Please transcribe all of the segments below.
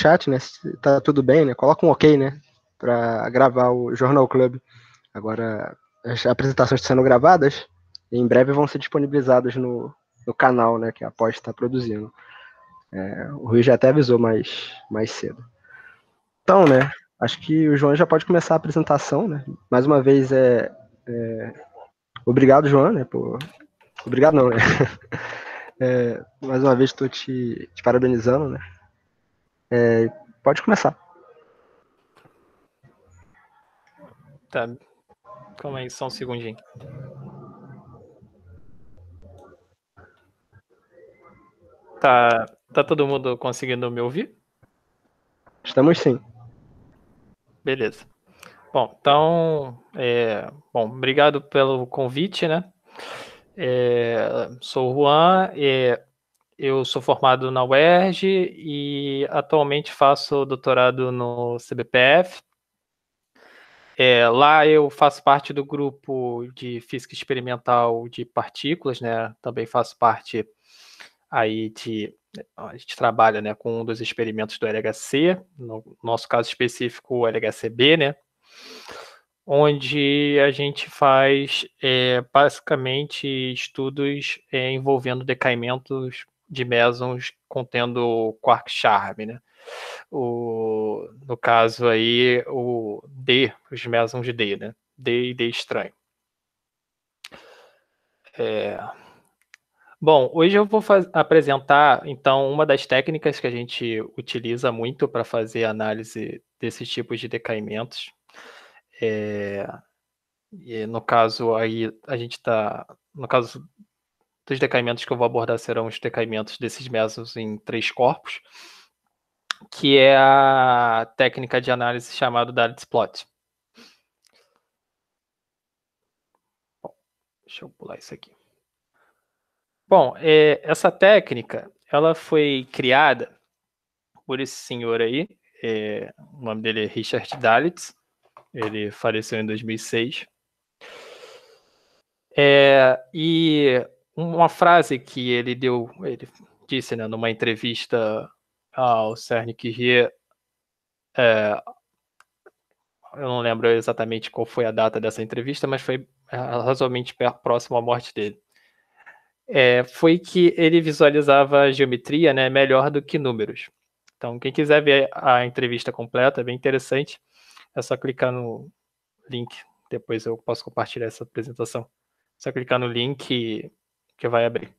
chat, né? Se tá tudo bem, né? Coloca um ok, né? Para gravar o Jornal Club. Agora, as apresentações estão sendo gravadas e em breve vão ser disponibilizadas no, no canal, né? Que a Pós está produzindo. É, o Rui já até avisou mais, mais cedo. Então, né? Acho que o João já pode começar a apresentação, né? Mais uma vez, é, é... obrigado, João, né? Por... Obrigado, não, né? É, mais uma vez estou te, te, parabenizando, né? É, pode começar. Tá. Calma aí, só um segundinho. Tá, tá todo mundo conseguindo me ouvir? Estamos sim. Beleza. Bom, então, é, bom, obrigado pelo convite, né? É, sou o Juan, é, eu sou formado na UERJ e atualmente faço doutorado no CBPF. É, lá eu faço parte do grupo de física experimental de partículas, né? Também faço parte aí de a gente trabalha, né, com um dos experimentos do LHC, no nosso caso específico o LHCb, né? onde a gente faz é, basicamente estudos é, envolvendo decaimentos de mesons contendo quark charm, né? O, no caso aí, o D, os mesons de D, né? D e D estranho. É... Bom, hoje eu vou apresentar, então, uma das técnicas que a gente utiliza muito para fazer análise desses tipos de decaimentos. É... E no caso aí, a gente está, no caso dos decaimentos que eu vou abordar serão os decaimentos desses mesos em três corpos, que é a técnica de análise chamada Dalitz Plot. Bom, deixa eu pular isso aqui. Bom, é, essa técnica ela foi criada por esse senhor aí, é, o nome dele é Richard Dalitz, ele faleceu em 2006. É, e uma frase que ele deu, ele disse né, numa entrevista ao Cerny Kirie, é, eu não lembro exatamente qual foi a data dessa entrevista, mas foi é, razoavelmente próximo à morte dele. É, foi que ele visualizava a geometria né, melhor do que números. Então, quem quiser ver a entrevista completa, é bem interessante. É só clicar no link. Depois eu posso compartilhar essa apresentação. É só clicar no link que vai abrir.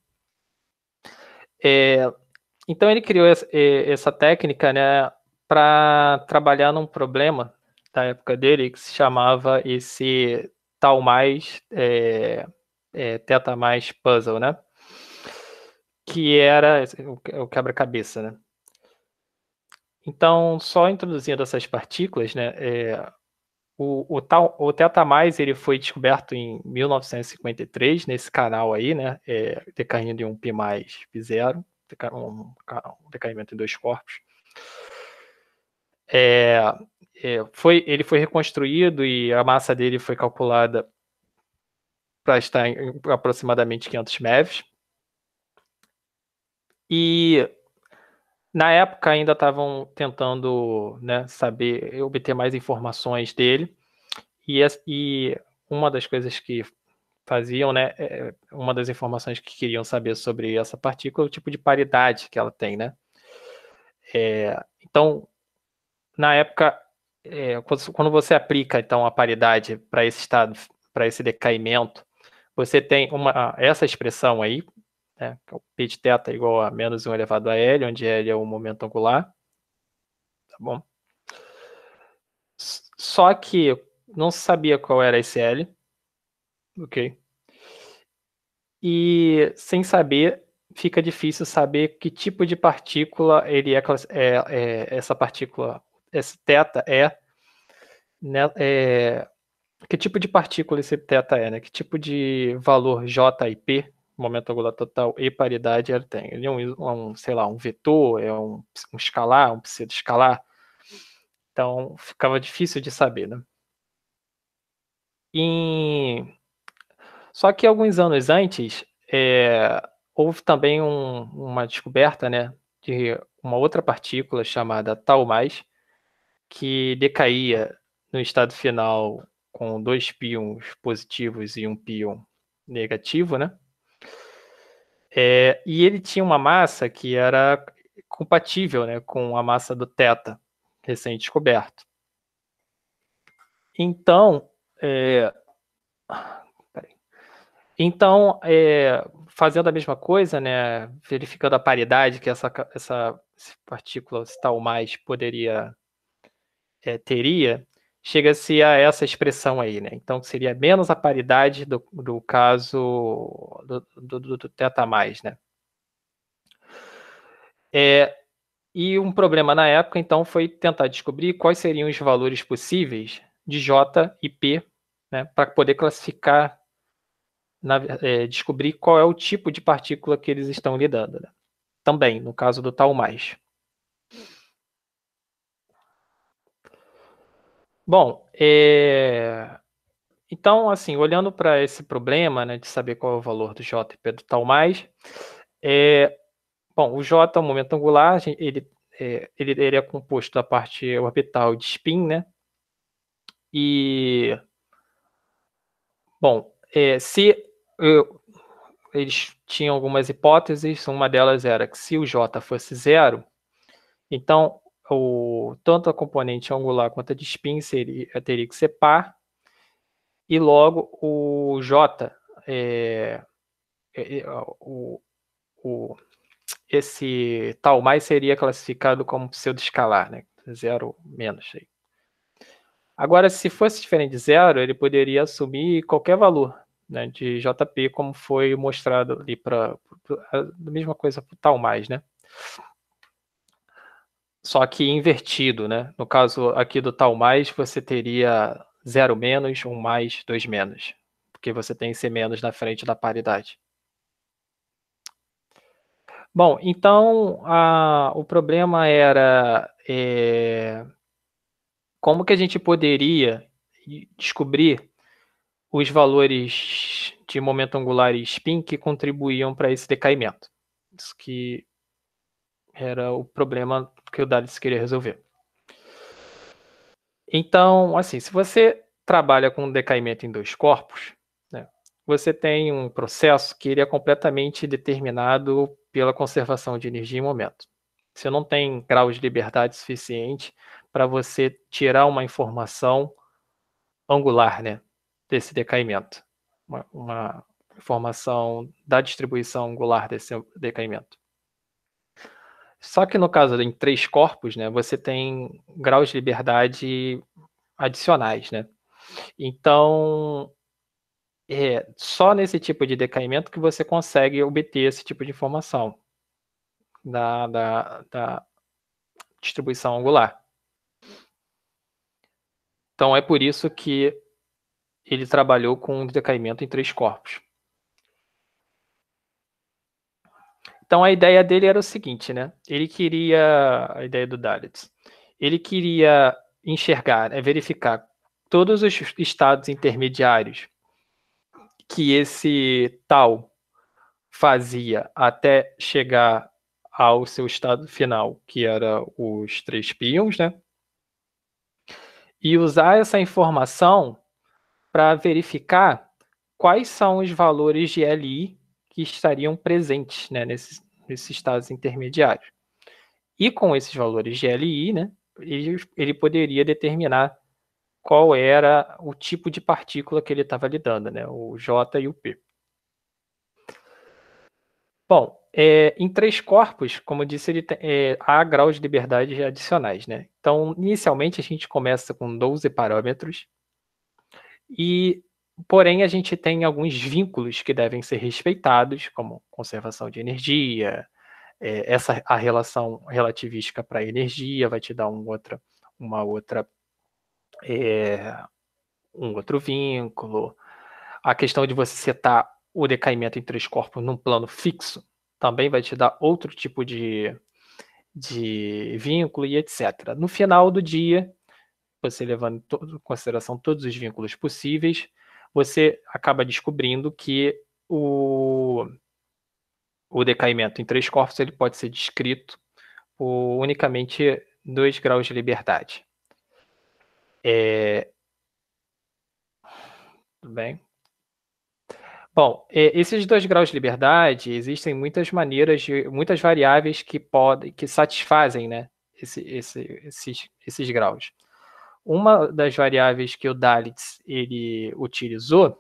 É, então ele criou essa, é, técnica né, para trabalhar num problema da época dele que se chamava esse tal mais é, é, teta mais puzzle, né? Que era o quebra-cabeça, né? Então, só introduzindo essas partículas, né, é, o, o, tal, o Teta Mais ele foi descoberto em 1953 nesse canal aí, né? É, decaindo em um π mais π0, um, um decaimento em dois corpos. É, é, foi, ele foi reconstruído e a massa dele foi calculada para estar em aproximadamente 500 MeV. E na época ainda estavam tentando né, saber, obter mais informações dele. E, e, uma das coisas que faziam, né, é, uma das informações que queriam saber sobre essa partícula é o tipo de paridade que ela tem, né? É, então, na época, é, quando você aplica então a paridade para esse estado, para esse decaimento, você tem uma, essa expressão aí né? O é pit θ é igual a menos 1 elevado a L, onde L é o momento angular. Tá bom? Só que não sabia qual era esse L. Ok. E sem saber, fica difícil saber que tipo de partícula ele é, é, é essa partícula, esse θ é, né, é, que tipo de partícula esse θ é, né? Que tipo de valor J e P momento angular total e paridade ele tem. Ele é um, é um sei lá, um vetor, é um, um escalar, um pseudo-escalar. Então, ficava difícil de saber, né? E... Só que alguns anos antes, é, houve também um, uma descoberta, né, de uma outra partícula chamada mais que decaía no estado final com dois pions positivos e um pion negativo, né? É, e ele tinha uma massa que era compatível né, com a massa do Teta, recém-descoberto. Então, é, então é, fazendo a mesma coisa, né, verificando a paridade que essa, essa partícula, se tal mais, poderia é, teria, chega-se a essa expressão aí, né? Então seria menos a paridade do, do caso do, do, do, teta mais, né? É, e um problema na época, então, foi tentar descobrir quais seriam os valores possíveis de J e P, né, para poder classificar, na, é, descobrir qual é o tipo de partícula que eles estão lidando. Né? Também, no caso do tal mais. Bom, é... então, assim, olhando para esse problema né, de saber qual é o valor do J e P do tal mais, é... bom, o J é um momento angular, ele é, ele, ele, é composto da parte orbital de spin, né? E bom, é, se eu, eles tinham algumas hipóteses, uma delas era que se o j fosse zero, então o, tanto a componente angular quanto a de spin seria, teria que ser par, e logo o J, é, é, é o, o, esse tal mais seria classificado como pseudo-escalar, né? zero menos. Aí. Agora, se fosse diferente de zero, ele poderia assumir qualquer valor né, de JP, como foi mostrado ali para a mesma coisa para o tal mais, né? só que invertido, né? No caso aqui do tal mais, você teria zero menos, um mais, dois menos, porque você tem C menos na frente da paridade. Bom, então a, o problema era é, como que a gente poderia descobrir os valores de momento angular e spin que contribuíam para esse decaimento. Isso que era o problema que o Dalic queria resolver. Então, assim, se você trabalha com decaimento em dois corpos, né, você tem um processo que ele é completamente determinado pela conservação de energia em momento. Você não tem grau de liberdade suficiente para você tirar uma informação angular né, desse decaimento, uma, uma informação da distribuição angular desse decaimento. Só que no caso em três corpos, né, você tem graus de liberdade adicionais, né? Então, é só nesse tipo de decaimento que você consegue obter esse tipo de informação da, da, da distribuição angular. Então, é por isso que ele trabalhou com decaimento em três corpos. Então a ideia dele era o seguinte, né? Ele queria a ideia do Dalit. Ele queria enxergar, é verificar todos os estados intermediários que esse tal fazia até chegar ao seu estado final, que era os três pions, né? E usar essa informação para verificar quais são os valores de LI que estariam presentes né, esses estados intermediários. E com esses valores GLI, né, ele, ele poderia determinar qual era o tipo de partícula que ele estava lidando, né, o J e o P. Bom, é, em três corpos, como disse, ele tem, é, há graus de liberdade adicionais. Né? Então, inicialmente, a gente começa com 12 parâmetros. E Porém, a gente tem alguns vínculos que devem ser respeitados, como conservação de energia, é, essa a relação relativística para a energia vai te dar um outra, uma outra é, um outro vínculo. A questão de você setar o decaimento em três corpos num plano fixo também vai te dar outro tipo de, de vínculo e etc. No final do dia, você levando em consideração todos os vínculos possíveis, você acaba descobrindo que o, o decaimento em três corpos ele pode ser descrito por unicamente dois graus de liberdade. É... Tudo bem? Bom, é, esses dois graus de liberdade existem muitas maneiras, de, muitas variáveis que podem, que satisfazem, né, esse, esse, esses, esses graus. Uma das variáveis que o Dalitz ele utilizou,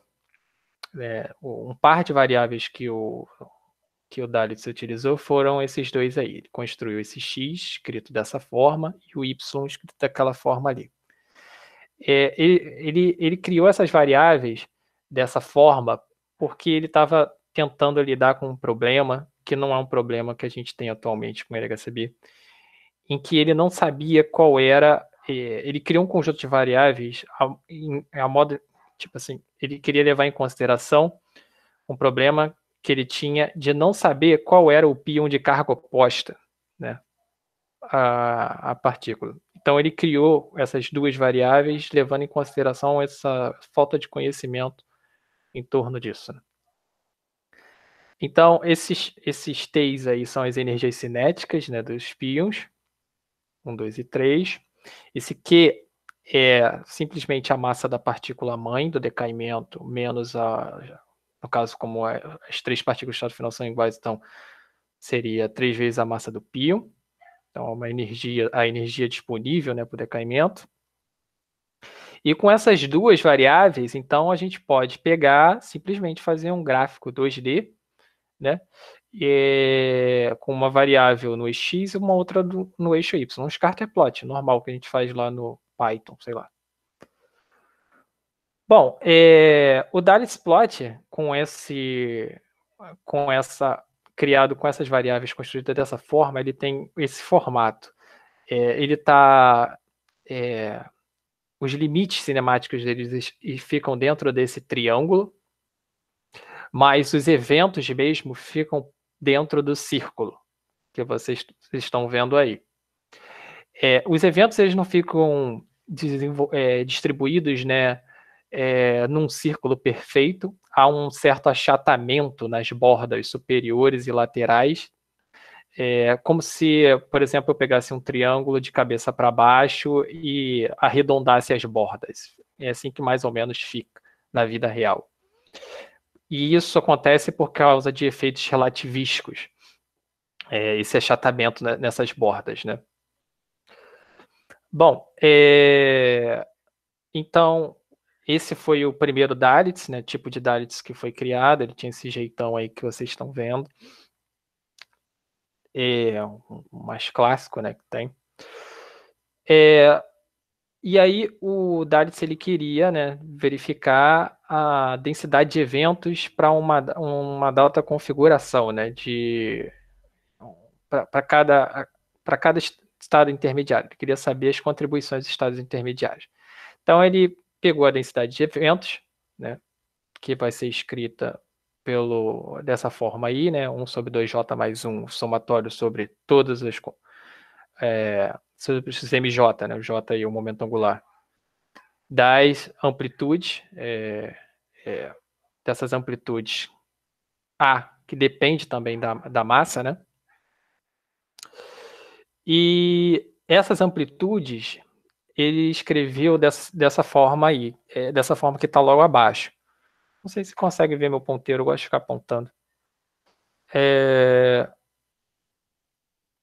é, um par de variáveis que o, que o Dalitz utilizou foram esses dois aí. Ele construiu esse x escrito dessa forma e o y escrito daquela forma ali. É, ele, ele, ele criou essas variáveis dessa forma porque ele estava tentando lidar com um problema que não é um problema que a gente tem atualmente com o LHCb, em que ele não sabia qual era ele criou um conjunto de variáveis a, em, a modo, tipo assim, ele queria levar em consideração um problema que ele tinha de não saber qual era o pion de carga oposta, né, a, a partícula. Então ele criou essas duas variáveis, levando em consideração essa falta de conhecimento em torno disso. Né? Então esses esses T's aí são as energias cinéticas, né, dos pions, 1, 2 e 3. Esse Q é simplesmente a massa da partícula mãe do decaimento, menos a, no caso, como é, as três partículas de estado final são iguais, então seria três vezes a massa do pion. Então, é uma energia, a energia disponível né, para o decaimento. E com essas duas variáveis, então, a gente pode pegar, simplesmente fazer um gráfico 2D, né? é, com uma variável no eixo e uma outra no, no eixo y. Um scatter plot normal que a gente faz lá no Python, sei lá. Bom, é, o Dallas plot com esse com essa criado com essas variáveis construídas dessa forma, ele tem esse formato. É, ele está é, os limites cinemáticos deles e ficam dentro desse triângulo, mas os eventos mesmo ficam dentro do círculo que vocês, estão vendo aí. É, os eventos eles não ficam é, distribuídos né, é, num círculo perfeito, há um certo achatamento nas bordas superiores e laterais, é, como se, por exemplo, eu pegasse um triângulo de cabeça para baixo e arredondasse as bordas. É assim que mais ou menos fica na vida real. E isso acontece por causa de efeitos relativísticos, é, esse achatamento nessas bordas, né? Bom, é... então esse foi o primeiro Dalits, né? Tipo de Dalits que foi criado. Ele tinha esse jeitão aí que vocês estão vendo. É um mais clássico, né? Que tem. É, e aí o Dalits ele queria, né? Verificar a densidade de eventos para uma, uma data configuração, né? De para cada para cada estado intermediário. Ele queria saber as contribuições dos estados intermediários. Então ele pegou a densidade de eventos, né? Que vai ser escrita pelo dessa forma aí, né? 1 sobre 2j mais 1 somatório sobre todas as é, sobre o CMJ, né? O j é o momento angular das amplitudes, é, é, dessas amplitudes A, que depende também da, da massa, né? E essas amplitudes ele escreveu dessa, dessa forma aí, é, dessa forma que está logo abaixo. Não sei se consegue ver meu ponteiro, eu gosto de ficar apontando. É...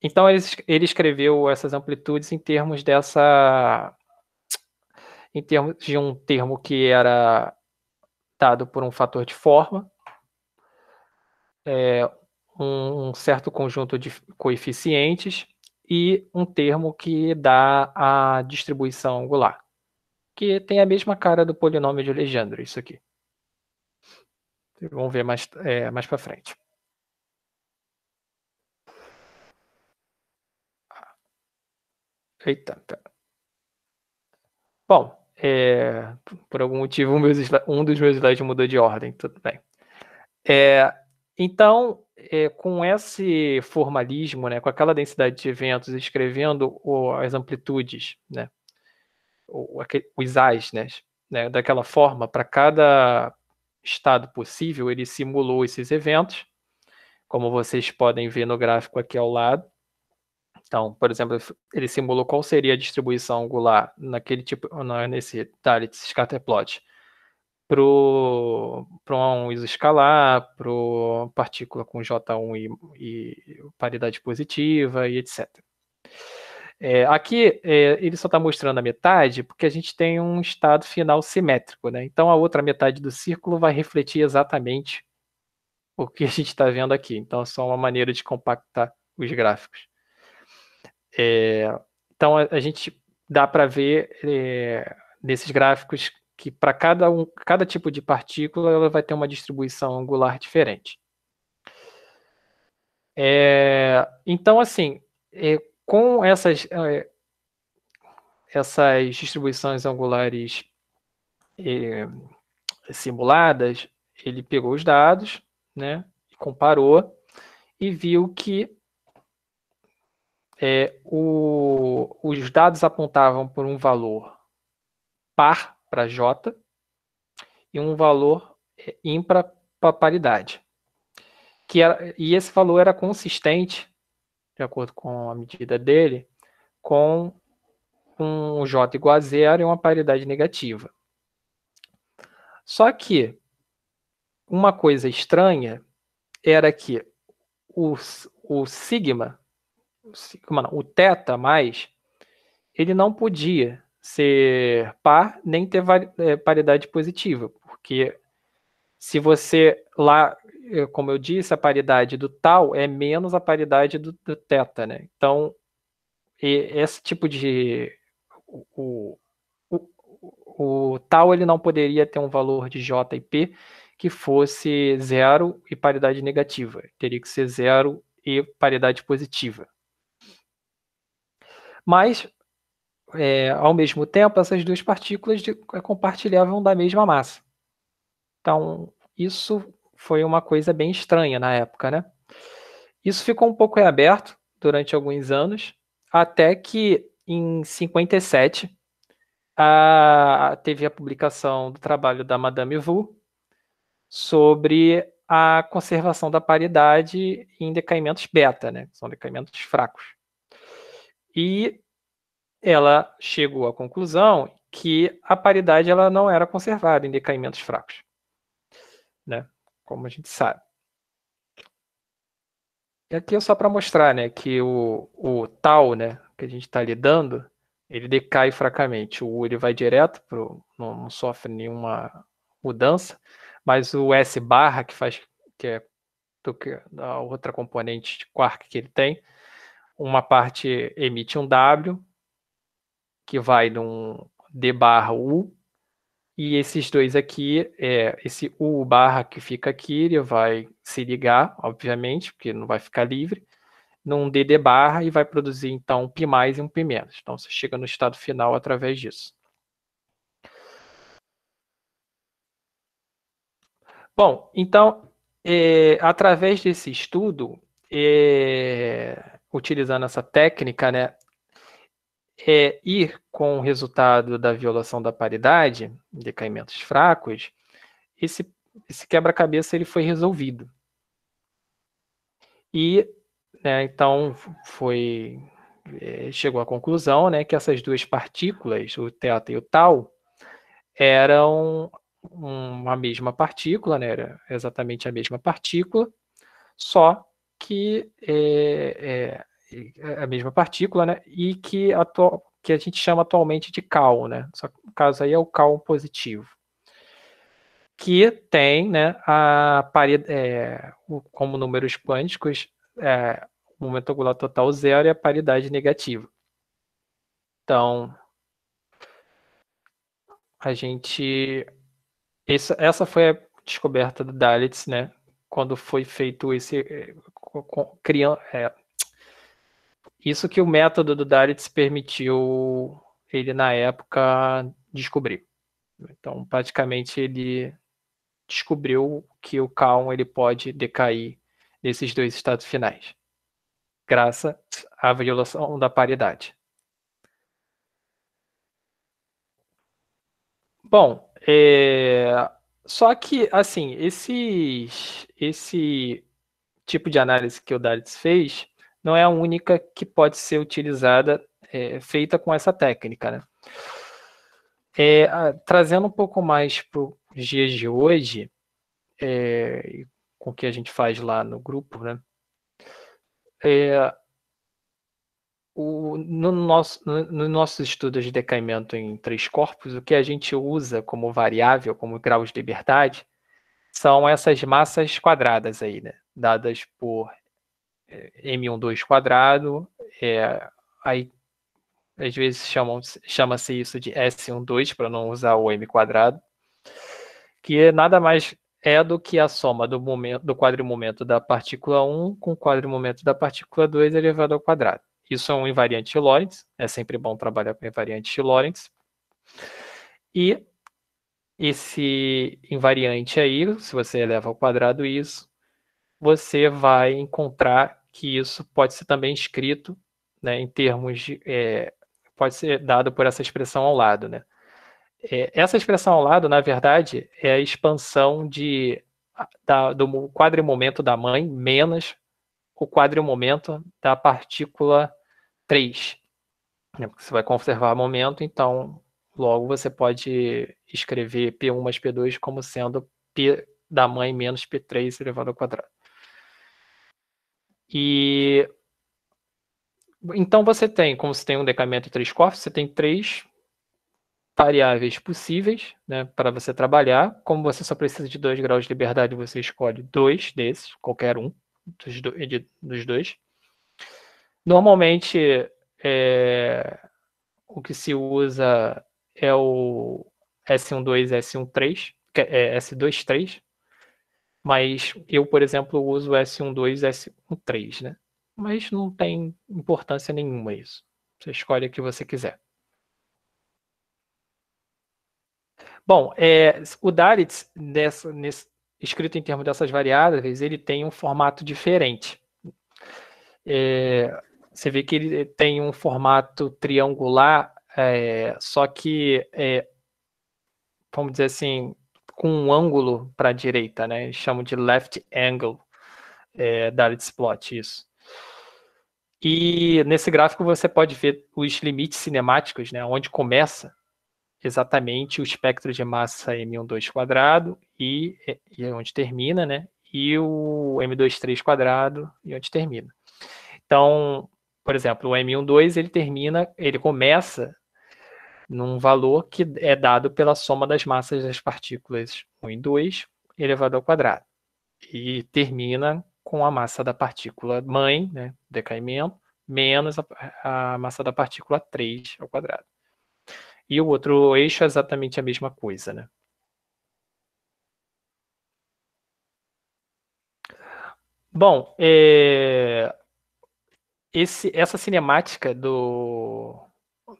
Então ele, ele escreveu essas amplitudes em termos dessa em termos de um termo que era dado por um fator de forma, é, um, um certo conjunto de coeficientes e um termo que dá a distribuição angular, que tem a mesma cara do polinômio de Legendre, isso aqui. Vamos ver mais, é, mais para frente. Eita, tá. Bom, é, por algum motivo um dos meus slides mudou de ordem, tudo bem. É, então, é, com esse formalismo, né, com aquela densidade de eventos, escrevendo o, as amplitudes, né, o, aquele, os as, né, né daquela forma, para cada estado possível, ele simulou esses eventos, como vocês podem ver no gráfico aqui ao lado. Então, por exemplo, ele simulou qual seria a distribuição angular naquele tipo, nesse target scatterplot para um iso escalar, para partícula com J1 e, e, paridade positiva e etc. É, aqui é, ele só está mostrando a metade porque a gente tem um estado final simétrico, né? Então a outra metade do círculo vai refletir exatamente o que a gente está vendo aqui. Então é só uma maneira de compactar os gráficos. É, então a, a, gente dá para ver é, nesses gráficos que para cada, um, cada tipo de partícula ela vai ter uma distribuição angular diferente. É, então, assim, é, com essas, é, essas distribuições angulares é, simuladas, ele pegou os dados, né, comparou e viu que é, o, os dados apontavam por um valor par para J e um valor é, ímpar para paridade. Que era, e esse valor era consistente, de acordo com a medida dele, com um J igual a zero e uma paridade negativa. Só que uma coisa estranha era que o, o sigma não, o teta mais, ele não podia ser par nem ter é, paridade positiva, porque se você lá, é, como eu disse, a paridade do tal é menos a paridade do, do teta, né? Então, esse tipo de o, o, o, o tal ele não poderia ter um valor de j e p que fosse zero e paridade negativa. Teria que ser zero e paridade positiva mas é, ao mesmo tempo essas duas partículas de, é, compartilhavam da mesma massa. Então isso foi uma coisa bem estranha na época, né? Isso ficou um pouco aberto durante alguns anos, até que em 57 a, teve a publicação do trabalho da Madame Vu sobre a conservação da paridade em decaimentos beta, né? São decaimentos fracos. E ela chegou à conclusão que a paridade ela não era conservada em decaimentos fracos, né? Como a gente sabe. E aqui é só para mostrar, né, que o, o tal, né, que a gente está lidando, ele decai fracamente. O U ele vai direto, pro, não, não sofre nenhuma mudança, mas o S barra que faz que é do, a outra componente de quark que ele tem, uma parte emite um W, que vai num D barra U, e esses dois aqui, é, esse U barra que fica aqui, ele vai se ligar, obviamente, porque não vai ficar livre, num DD barra e vai produzir, então, um P mais e um P menos. Então, você chega no estado final através disso. Bom, então, é, através desse estudo, é, utilizando essa técnica, né, é ir com o resultado da violação da paridade, decaimentos fracos, esse, esse quebra-cabeça ele foi resolvido. E, né, então, foi é, chegou à conclusão né, que essas duas partículas, o teta e o tau, eram uma mesma partícula, né, era exatamente a mesma partícula, só que é, é, é a mesma partícula, né? E que, atual, que a gente chama atualmente de cal, né? no caso aí é o cal positivo. Que tem, né, a paridade, é, como números quânticos, é, o momento angular total zero e a paridade negativa. Então, a gente. Essa, essa foi a descoberta do Dalitz, né? Quando foi feito esse criando. É, isso que o método do Daritz permitiu ele, na época, descobrir. Então, praticamente, ele descobriu que o Calm ele pode decair nesses dois estados finais, graças à violação da paridade. Bom, é... só que assim, esses, esse tipo de análise que o Dalitz fez não é a única que pode ser utilizada, é, feita com essa técnica. Né? É, a, trazendo um pouco mais para os dias de hoje, é, com o que a gente faz lá no grupo, né? É, o, no nosso, nos nossos estudos de decaimento em três corpos, o que a gente usa como variável, como grau de liberdade, são essas massas quadradas aí, né? Dadas por é, M12 quadrado, é, aí às vezes chamam, chama-se isso de S12 para não usar o M quadrado, que nada mais é do que a soma do, momento, do quadrimomento da partícula 1 com o quadrimomento da partícula 2 elevado ao quadrado. Isso é um invariante de Lorentz, é sempre bom trabalhar com invariante de Lorentz. E esse invariante aí, se você eleva ao quadrado isso, você vai encontrar que isso pode ser também escrito né, em termos de. É, pode ser dado por essa expressão ao lado. Né? É, essa expressão ao lado, na verdade, é a expansão de, da, do quadrimomento da mãe menos o quadrimomento da partícula 3. Né? Porque você vai conservar momento, então Logo, você pode escrever P1 mais P2 como sendo P da mãe menos P3 elevado ao quadrado. E então você tem, como você tem um decaimento de três corpos, você tem três variáveis possíveis né, para você trabalhar. Como você só precisa de dois graus de liberdade, você escolhe dois desses, qualquer um dos, do, de, dos dois. Normalmente, é, o que se usa é o S12 S13, é, é S23, mas eu, por exemplo, uso S12 S13, né? Mas não tem importância nenhuma isso. Você escolhe o que você quiser. Bom, é, o Dalits, nessa, nesse, escrito em termos dessas variáveis, ele tem um formato diferente. É, você vê que ele tem um formato triangular é, só que, é, vamos dizer assim, com um ângulo para a direita, né? Eles chamam de left angle é, da área de plot, isso. E nesse gráfico você pode ver os limites cinemáticos, né? Onde começa exatamente o espectro de massa M12 quadrado e, é, e é onde termina, né? E o M23 quadrado e onde termina. Então, por exemplo, o M12 ele termina, ele começa num valor que é dado pela soma das massas das partículas 1 e 2 elevado ao quadrado. E termina com a massa da partícula mãe, né, decaimento, menos a, a massa da partícula 3 ao quadrado. E o outro eixo é exatamente a mesma coisa, né? Bom, é... Esse, essa cinemática do,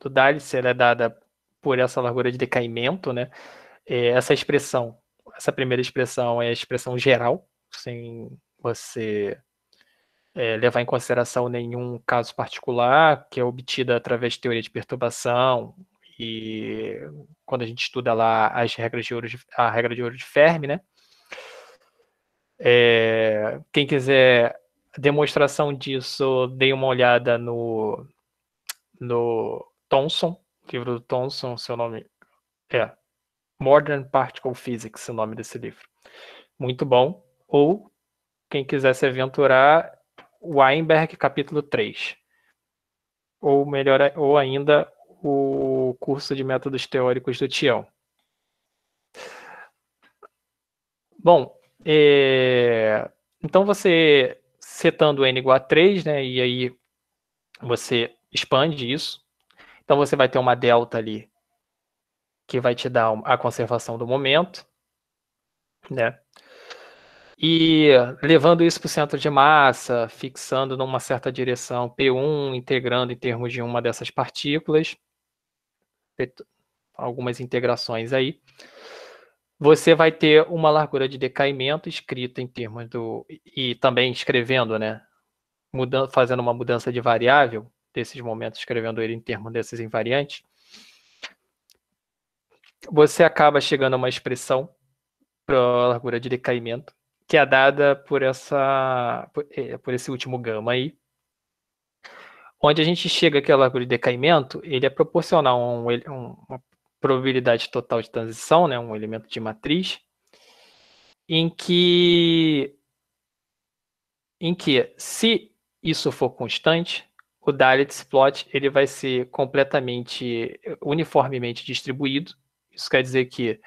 do Dalice é dada por essa largura de decaimento, né? É, essa expressão, essa primeira expressão é a expressão geral, sem você é, levar em consideração nenhum caso particular, que é obtida através de teoria de perturbação e quando a gente estuda lá as regras de ouro de, a regra de ouro de Fermi, né? É, quem quiser demonstração disso, dê uma olhada no, no Thomson, livro do Thomson, seu nome é Modern Particle Physics, o nome desse livro. Muito bom. Ou, quem quiser se aventurar, Weinberg, capítulo 3. Ou melhor, ou ainda o curso de métodos teóricos do Tião. Bom, é... então você setando n igual a 3, né, e aí você expande isso, então você vai ter uma delta ali que vai te dar a conservação do momento, né? E levando isso para o centro de massa, fixando numa certa direção P1, integrando em termos de uma dessas partículas, algumas integrações aí, você vai ter uma largura de decaimento escrita em termos do. e também escrevendo, né? Mudando, fazendo uma mudança de variável, desses momentos, escrevendo ele em termos dessas invariantes, você acaba chegando a uma expressão para a largura de decaimento, que é dada por, essa, é, por esse último gama aí, onde a gente chega que a largura de decaimento ele é proporcional a um, um, uma probabilidade total de transição, né, um elemento de matriz, em que, em que se isso for constante, o Dalitz plot ele vai ser completamente uniformemente distribuído. Isso quer dizer que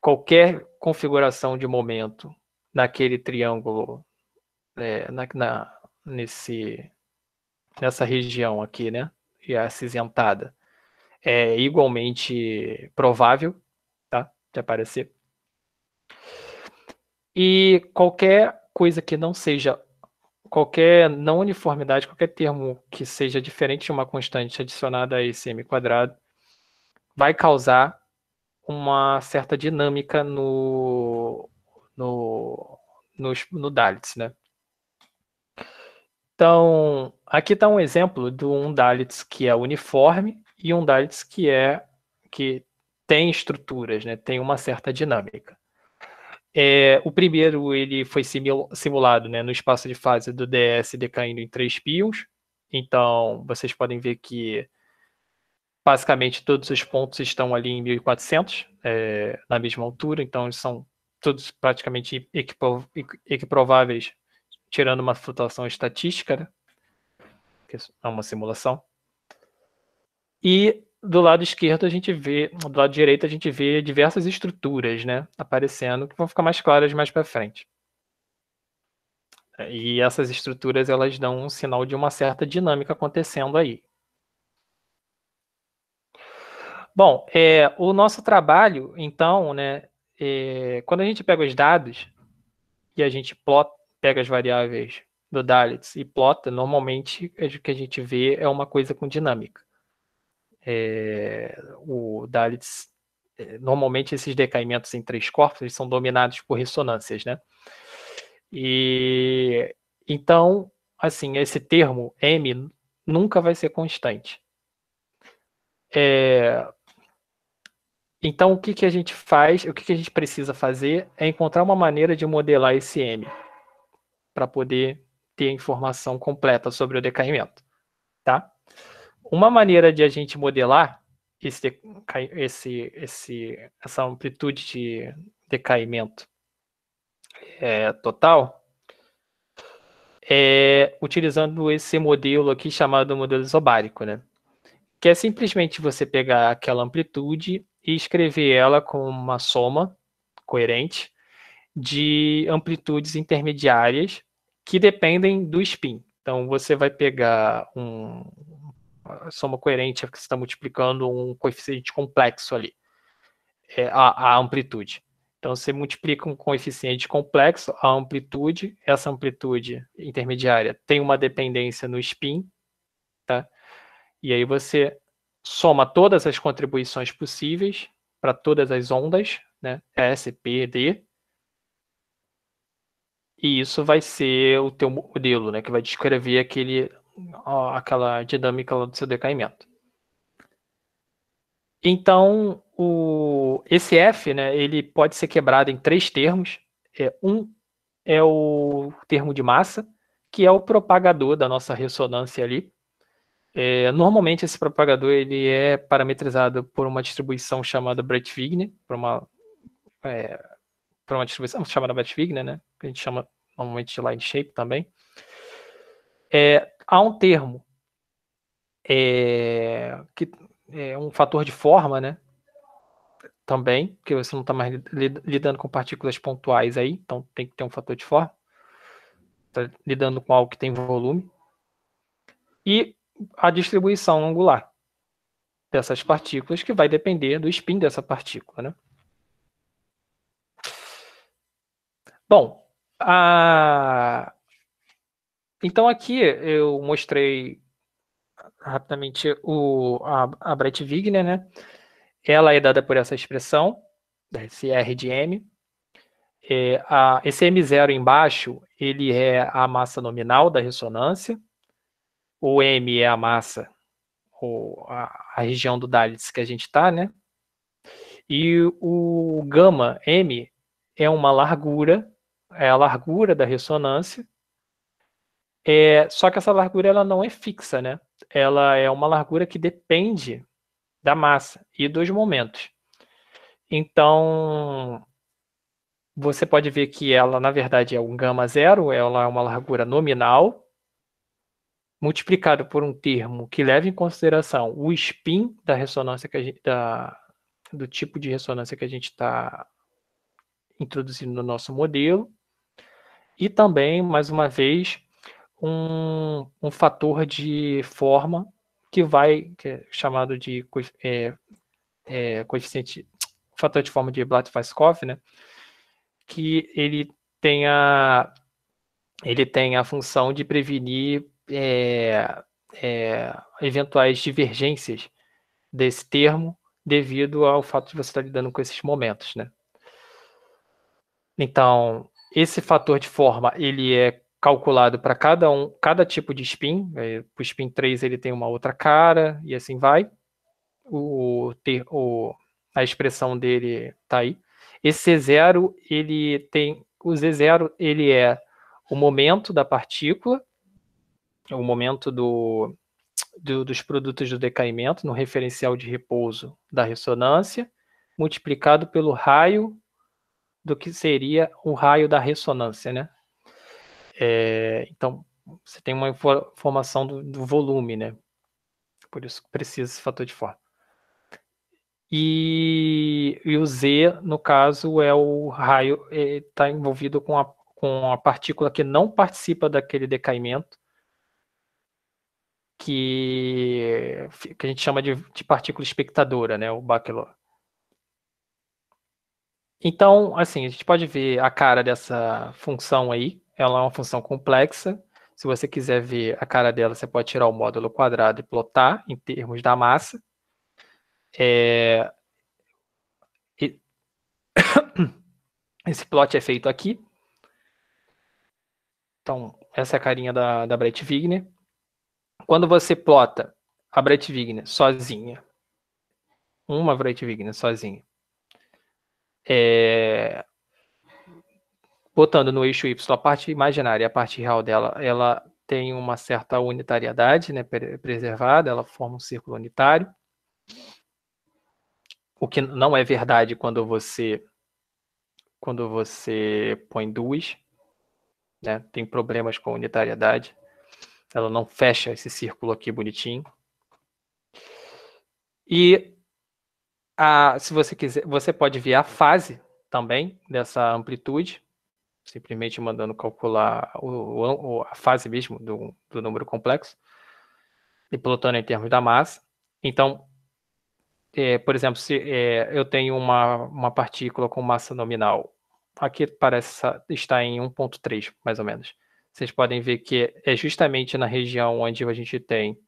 qualquer configuração de momento naquele triângulo, é, na, na, nesse, nessa região aqui, né? E acinzentada, é igualmente provável tá, de aparecer. E qualquer coisa que não seja qualquer não uniformidade, qualquer termo que seja diferente de uma constante adicionada a esse m quadrado, vai causar uma certa dinâmica no no no, no né? Então, aqui está um exemplo de um Dalits que é uniforme e um Dalits que é que tem estruturas, né? Tem uma certa dinâmica. É, o primeiro ele foi simulado né, no espaço de fase do DS decaindo em três pios. Então, vocês podem ver que basicamente todos os pontos estão ali em 1400, é, na mesma altura. Então, eles são todos praticamente equiprováveis, tirando uma flutuação estatística, né, que é uma simulação. E do lado esquerdo a gente vê, do lado direito a gente vê diversas estruturas, né, aparecendo que vão ficar mais claras mais para frente. E essas estruturas elas dão um sinal de uma certa dinâmica acontecendo aí. Bom, é, o nosso trabalho, então, né, é, quando a gente pega os dados e a gente pega as variáveis do Dalits e plota, normalmente o que a gente vê é uma coisa com dinâmica. É, o é, normalmente esses decaimentos em três corpos eles são dominados por ressonâncias, né? E então, assim, esse termo M nunca vai ser constante. É, então, o que, que a gente faz, o que, que a gente precisa fazer é encontrar uma maneira de modelar esse M para poder ter a informação completa sobre o decaimento, tá? Uma maneira de a gente modelar esse, esse, esse, essa amplitude de decaimento é, total é utilizando esse modelo aqui chamado modelo isobárico, né? Que é simplesmente você pegar aquela amplitude e escrever ela com uma soma coerente de amplitudes intermediárias que dependem do spin. Então, você vai pegar um, a soma coerente é que você está multiplicando um coeficiente complexo ali, é, a, a amplitude. Então, você multiplica um coeficiente complexo, a amplitude, essa amplitude intermediária tem uma dependência no spin, tá? E aí você soma todas as contribuições possíveis para todas as ondas, né? S, P, D. E isso vai ser o teu modelo, né? Que vai descrever aquele aquela dinâmica lá do seu decaimento. Então, o, esse F, né, ele pode ser quebrado em três termos. É, um é o termo de massa, que é o propagador da nossa ressonância ali. É, normalmente, esse propagador ele é parametrizado por uma distribuição chamada Brett-Wigner, por uma, é, por uma distribuição chamada Brett-Wigner, né, que a gente chama normalmente de line shape também. É, há um termo é, que é um fator de forma, né? Também, porque você não está mais lidando com partículas pontuais aí, então tem que ter um fator de forma. Está lidando com algo que tem volume. E a distribuição angular dessas partículas, que vai depender do spin dessa partícula, né? Bom, a, então aqui eu mostrei rapidamente o, a, a Brett Wigner, né? Ela é dada por essa expressão, esse R de M. É, a, esse M0 embaixo, ele é a massa nominal da ressonância. O M é a massa, ou a, a região do Dalitz que a gente está, né? E o gama M é uma largura, é a largura da ressonância, é, só que essa largura ela não é fixa, né? Ela é uma largura que depende da massa e dos momentos. Então, você pode ver que ela, na verdade, é um gama zero, ela é uma largura nominal, multiplicado por um termo que leva em consideração o spin da ressonância que a gente, da, do tipo de ressonância que a gente está introduzindo no nosso modelo. E também, mais uma vez, um, um fator de forma que vai, que é chamado de é, é, coeficiente, fator de forma de Blatt-Weisskopf, né? que ele tem a, ele tem a função de prevenir é, é, eventuais divergências desse termo devido ao fato de você estar lidando com esses momentos, né? Então, esse fator de forma, ele é calculado para cada um, cada tipo de spin. É, o spin 3 ele tem uma outra cara e assim vai. O, ter, o a expressão dele tá aí. Esse z 0 ele tem o Z0 ele é o momento da partícula, é o momento do, do, dos produtos do decaimento no referencial de repouso da ressonância, multiplicado pelo raio do que seria o raio da ressonância, né? É, então, você tem uma formação do, do, volume, né? Por isso precisa esse fator de forma. E, e o Z, no caso, é o raio, está é, tá envolvido com a, com a partícula que não participa daquele decaimento, que, que a gente chama de, de partícula espectadora, né? O backlog. Então, assim, a gente pode ver a cara dessa função aí, ela é uma função complexa. Se você quiser ver a cara dela, você pode tirar o módulo quadrado e plotar em termos da massa. É... Esse plot é feito aqui. Então, essa é a carinha da, da Brett Wigner. Quando você plota a Brett Wigner sozinha, uma Brett Wigner sozinha, é botando no eixo Y a parte imaginária e a parte real dela, ela tem uma certa unitariedade né, preservada, ela forma um círculo unitário. O que não é verdade quando você quando você põe duas, né? Tem problemas com unitariedade. Ela não fecha esse círculo aqui bonitinho. E a, se você quiser, você pode ver a fase também dessa amplitude simplesmente mandando calcular o, o, a fase mesmo do, do número complexo e plotando em termos da massa. Então, é, por exemplo, se é, eu tenho uma, uma partícula com massa nominal, aqui parece estar em 1.3, mais ou menos. Vocês podem ver que é justamente na região onde a gente tem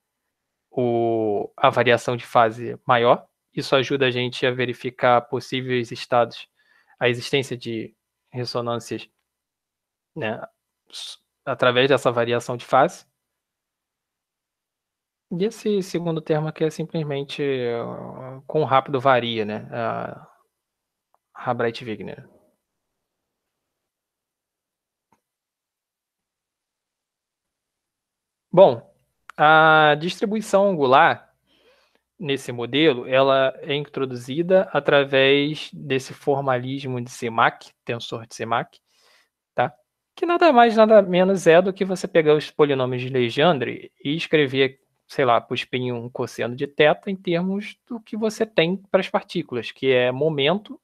o, a variação de fase maior. Isso ajuda a gente a verificar possíveis estados, a existência de ressonâncias né, através dessa variação de fase. E esse segundo termo aqui é simplesmente quão ah, rápido varia, né? A Habreit-Wigner. Bom, a distribuição angular nesse modelo, ela é introduzida através desse formalismo de SEMAC, tensor de SEMAC, que nada mais, nada menos é do que você pegar os polinômios de Legendre e escrever, sei lá, para o espinho um cosseno de teta em termos do que você tem para as partículas, que é momento,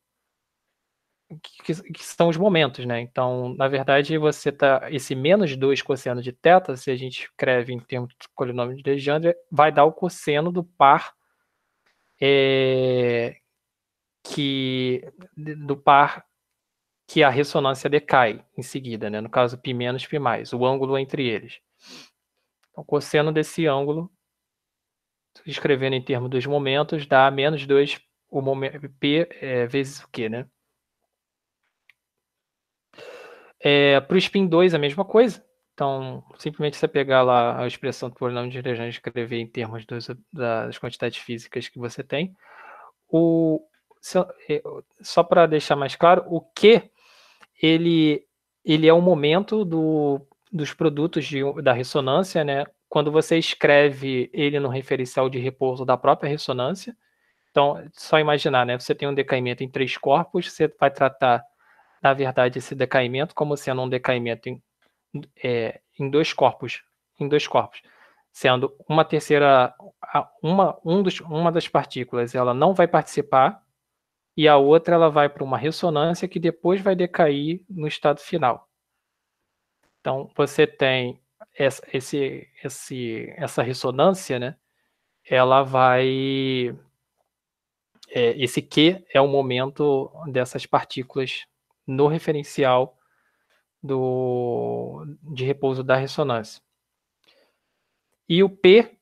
que, que, são os momentos, né? Então, na verdade, você tá esse menos 2 cosseno de teta se a gente escreve em termos de polinômio de Legendre, vai dar o cosseno do par é, que do par que a ressonância decai em seguida, né? no caso π menos π mais, o ângulo entre eles. Então, cosseno desse ângulo, escrevendo em termos dos momentos, dá menos 2 o momento, p é, vezes o quê, né? É, Para o spin 2, a mesma coisa. Então, simplesmente você pegar lá a expressão do polinômio de Lagrange e escrever em termos dos, das quantidades físicas que você tem, o, eh, só para deixar mais claro, o que ele, ele é o momento do, dos produtos de, da ressonância, né? Quando você escreve ele no referencial de repouso da própria ressonância, então, só imaginar, né? Você tem um decaimento em três corpos, você vai tratar, na verdade, esse decaimento como sendo um decaimento em, é, em dois corpos, em dois corpos, sendo uma terceira, uma, um dos, uma das partículas, ela não vai participar e a outra ela vai para uma ressonância que depois vai decair no estado final. Então você tem essa, esse, esse, essa ressonância, né? Ela vai é, esse Q é o momento dessas partículas no referencial do, de repouso da ressonância. E o P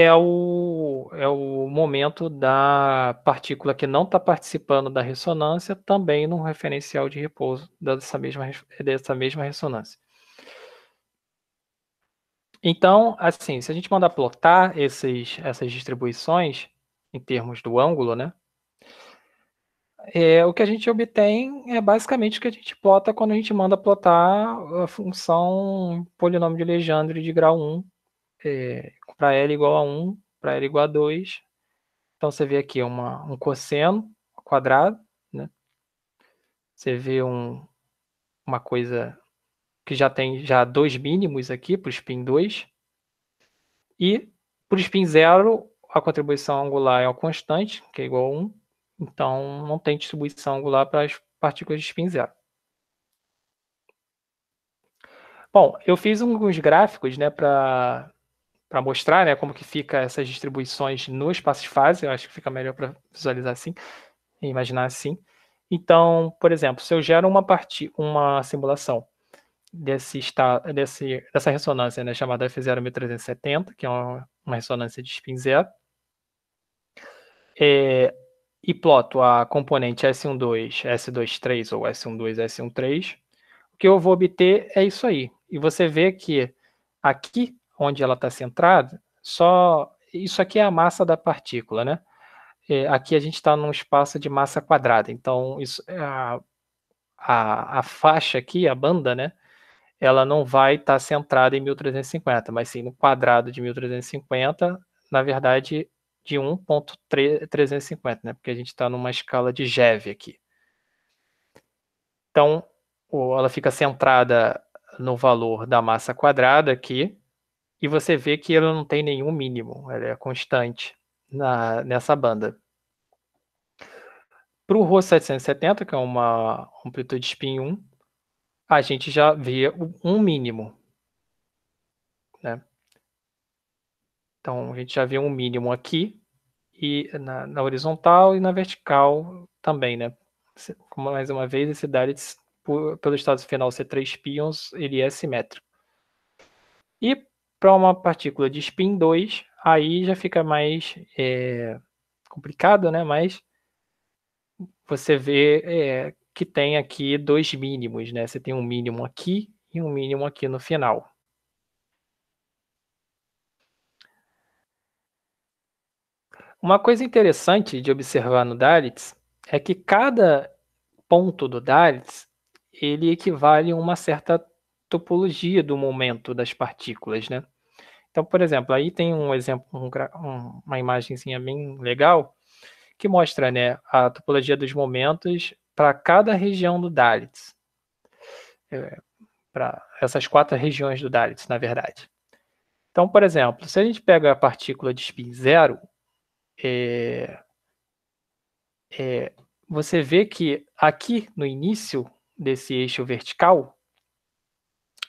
é o, é o momento da partícula que não está participando da ressonância também no referencial de repouso dessa mesma, dessa mesma ressonância. Então, assim, se a gente mandar plotar esses, essas distribuições em termos do ângulo, né? É, o que a gente obtém é basicamente o que a gente plota quando a gente manda plotar a função polinômio de Legendre de grau 1 é, para L igual a 1, para L igual a 2. Então você vê aqui uma, um cosseno quadrado, né? Você vê um, uma coisa que já tem já dois mínimos aqui para o spin 2. E para o spin 0, a contribuição angular é uma constante, que é igual a 1. Então, não tem distribuição angular para as partículas de spin 0. Bom, eu fiz alguns gráficos né, para para mostrar né, como que fica essas distribuições no espaço de fase, eu acho que fica melhor para visualizar assim, imaginar assim. Então, por exemplo, se eu gero uma, part... uma simulação desse está, desse... dessa ressonância né, chamada F0.370, que é uma, uma ressonância de spin zero, é... e ploto a componente S12, S23 ou S12, S13, o que eu vou obter é isso aí. E você vê que aqui onde ela está centrada, só isso aqui é a massa da partícula, né? É, aqui a gente está num espaço de massa quadrada, então isso, é a, a, a, faixa aqui, a banda, né? Ela não vai estar tá centrada em 1350, mas sim no quadrado de 1350, na verdade, de 1.350, né? Porque a gente está numa escala de Geve aqui. Então, ela fica centrada no valor da massa quadrada aqui, e você vê que ela não tem nenhum mínimo, ela é constante na, nessa banda. Para o Ros 770, que é uma amplitude spin 1, a gente já vê um mínimo. Né? Então, a gente já vê um mínimo aqui, e na, na horizontal e na vertical também, né? Como mais uma vez, esse Dalit, pelo estado final ser 3 pions, ele é simétrico. E para uma partícula de spin 2, aí já fica mais é, complicado, né? Mas você vê é, que tem aqui dois mínimos, né? Você tem um mínimo aqui e um mínimo aqui no final. Uma coisa interessante de observar no Dalits é que cada ponto do Dalits ele equivale a uma certa topologia do momento das partículas, né? Então, por exemplo, aí tem um exemplo, um, uma imagenzinha bem legal, que mostra né, a topologia dos momentos para cada região do Dalits. É, para essas quatro regiões do Dalits, na verdade. Então, por exemplo, se a gente pega a partícula de spin zero, é, é, você vê que aqui no início desse eixo vertical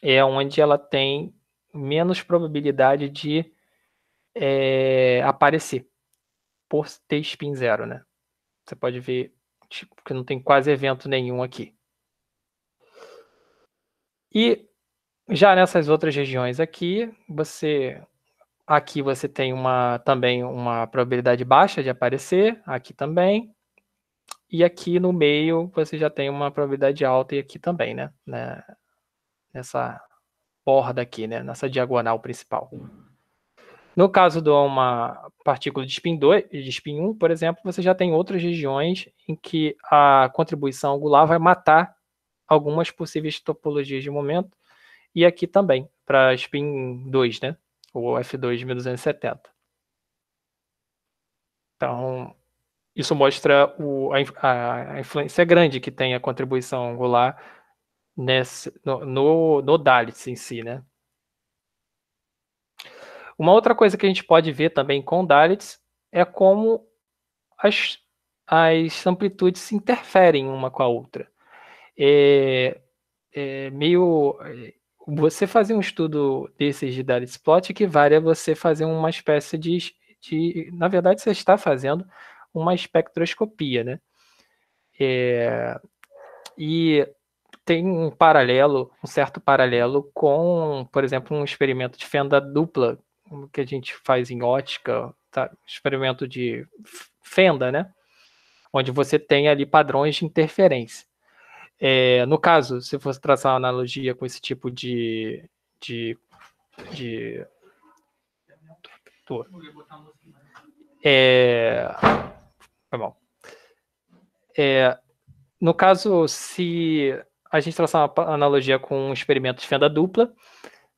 é onde ela tem menos probabilidade de é, aparecer por ter spin zero, né? Você pode ver tipo, que não tem quase evento nenhum aqui. E já nessas outras regiões aqui, você aqui você tem uma também uma probabilidade baixa de aparecer, aqui também. E aqui no meio você já tem uma probabilidade alta e aqui também, né? né nessa borda aqui, né? Nessa diagonal principal. No caso de uma partícula de spin, 2, de spin 1, por exemplo, você já tem outras regiões em que a contribuição angular vai matar algumas possíveis topologias de momento, e aqui também, para spin 2, né? O F2 de 1270. Então, isso mostra o, a, a, influência grande que tem a contribuição angular nesse, no, no, no em si, né? Uma outra coisa que a gente pode ver também com Dalits é como as, as amplitudes se interferem uma com a outra. É, é meio é, você fazer um estudo desses de Dalits plot equivale a você fazer uma espécie de, de na verdade você está fazendo uma espectroscopia, né? É, e tem um paralelo, um certo paralelo com, por exemplo, um experimento de fenda dupla que a gente faz em ótica, tá? experimento de fenda, né? Onde você tem ali padrões de interferência. É, no caso, se fosse traçar uma analogia com esse tipo de. de, de é, foi É, no caso, se a gente traçar uma analogia com um experimento de fenda dupla,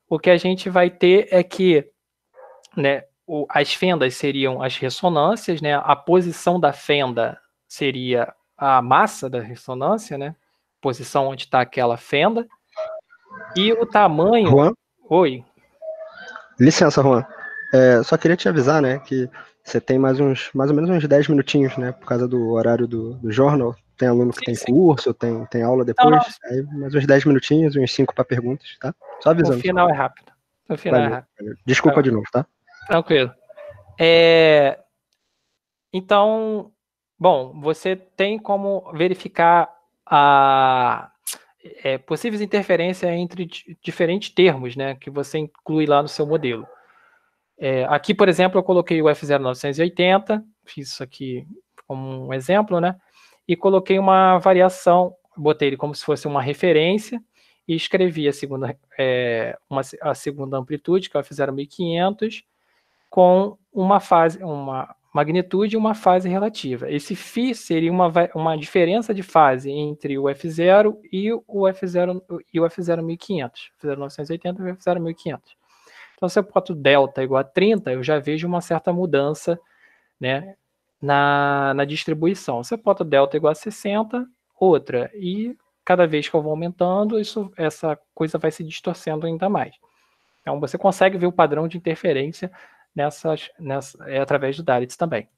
o que a gente vai ter é que né, o, as fendas seriam as ressonâncias, né, a posição da fenda seria a massa da ressonância, né, posição onde está aquela fenda, e o tamanho. Juan? Oi. Licença, Juan. É, só queria te avisar, né, que você tem mais uns mais ou menos uns 10 minutinhos, né, por causa do horário do, do jornal. Tem aluno que sim, tem sim. curso, tem, tem aula então, depois. Aí, mais uns 10 minutinhos, uns 5 para perguntas, tá? Só avisando. O final é rápido. O final é valeu, é rápido. Desculpa de tá. novo, tá? Tranquilo. É... Então, bom, você tem como verificar a é, possíveis interferências entre diferentes termos, né, que você inclui lá no seu modelo. É, aqui, por exemplo, eu coloquei o F0980, fiz isso aqui como um exemplo, né? e coloquei uma variação, botei ele como se fosse uma referência e escrevi a segunda, é, uma, a segunda amplitude, que eu fizeram 1500, com uma fase, uma magnitude e uma fase relativa. Esse φ seria uma, uma diferença de fase entre o F0 e o F0 e o F0 1500, F0 980 e o F0 1500. Então, se eu boto delta igual a 30, eu já vejo uma certa mudança, né, na, na distribuição. Você bota delta igual a 60, outra, e cada vez que eu vou aumentando, isso, essa coisa vai se distorcendo ainda mais. Então você consegue ver o padrão de interferência nessas, nessa, é, através do Dalit também.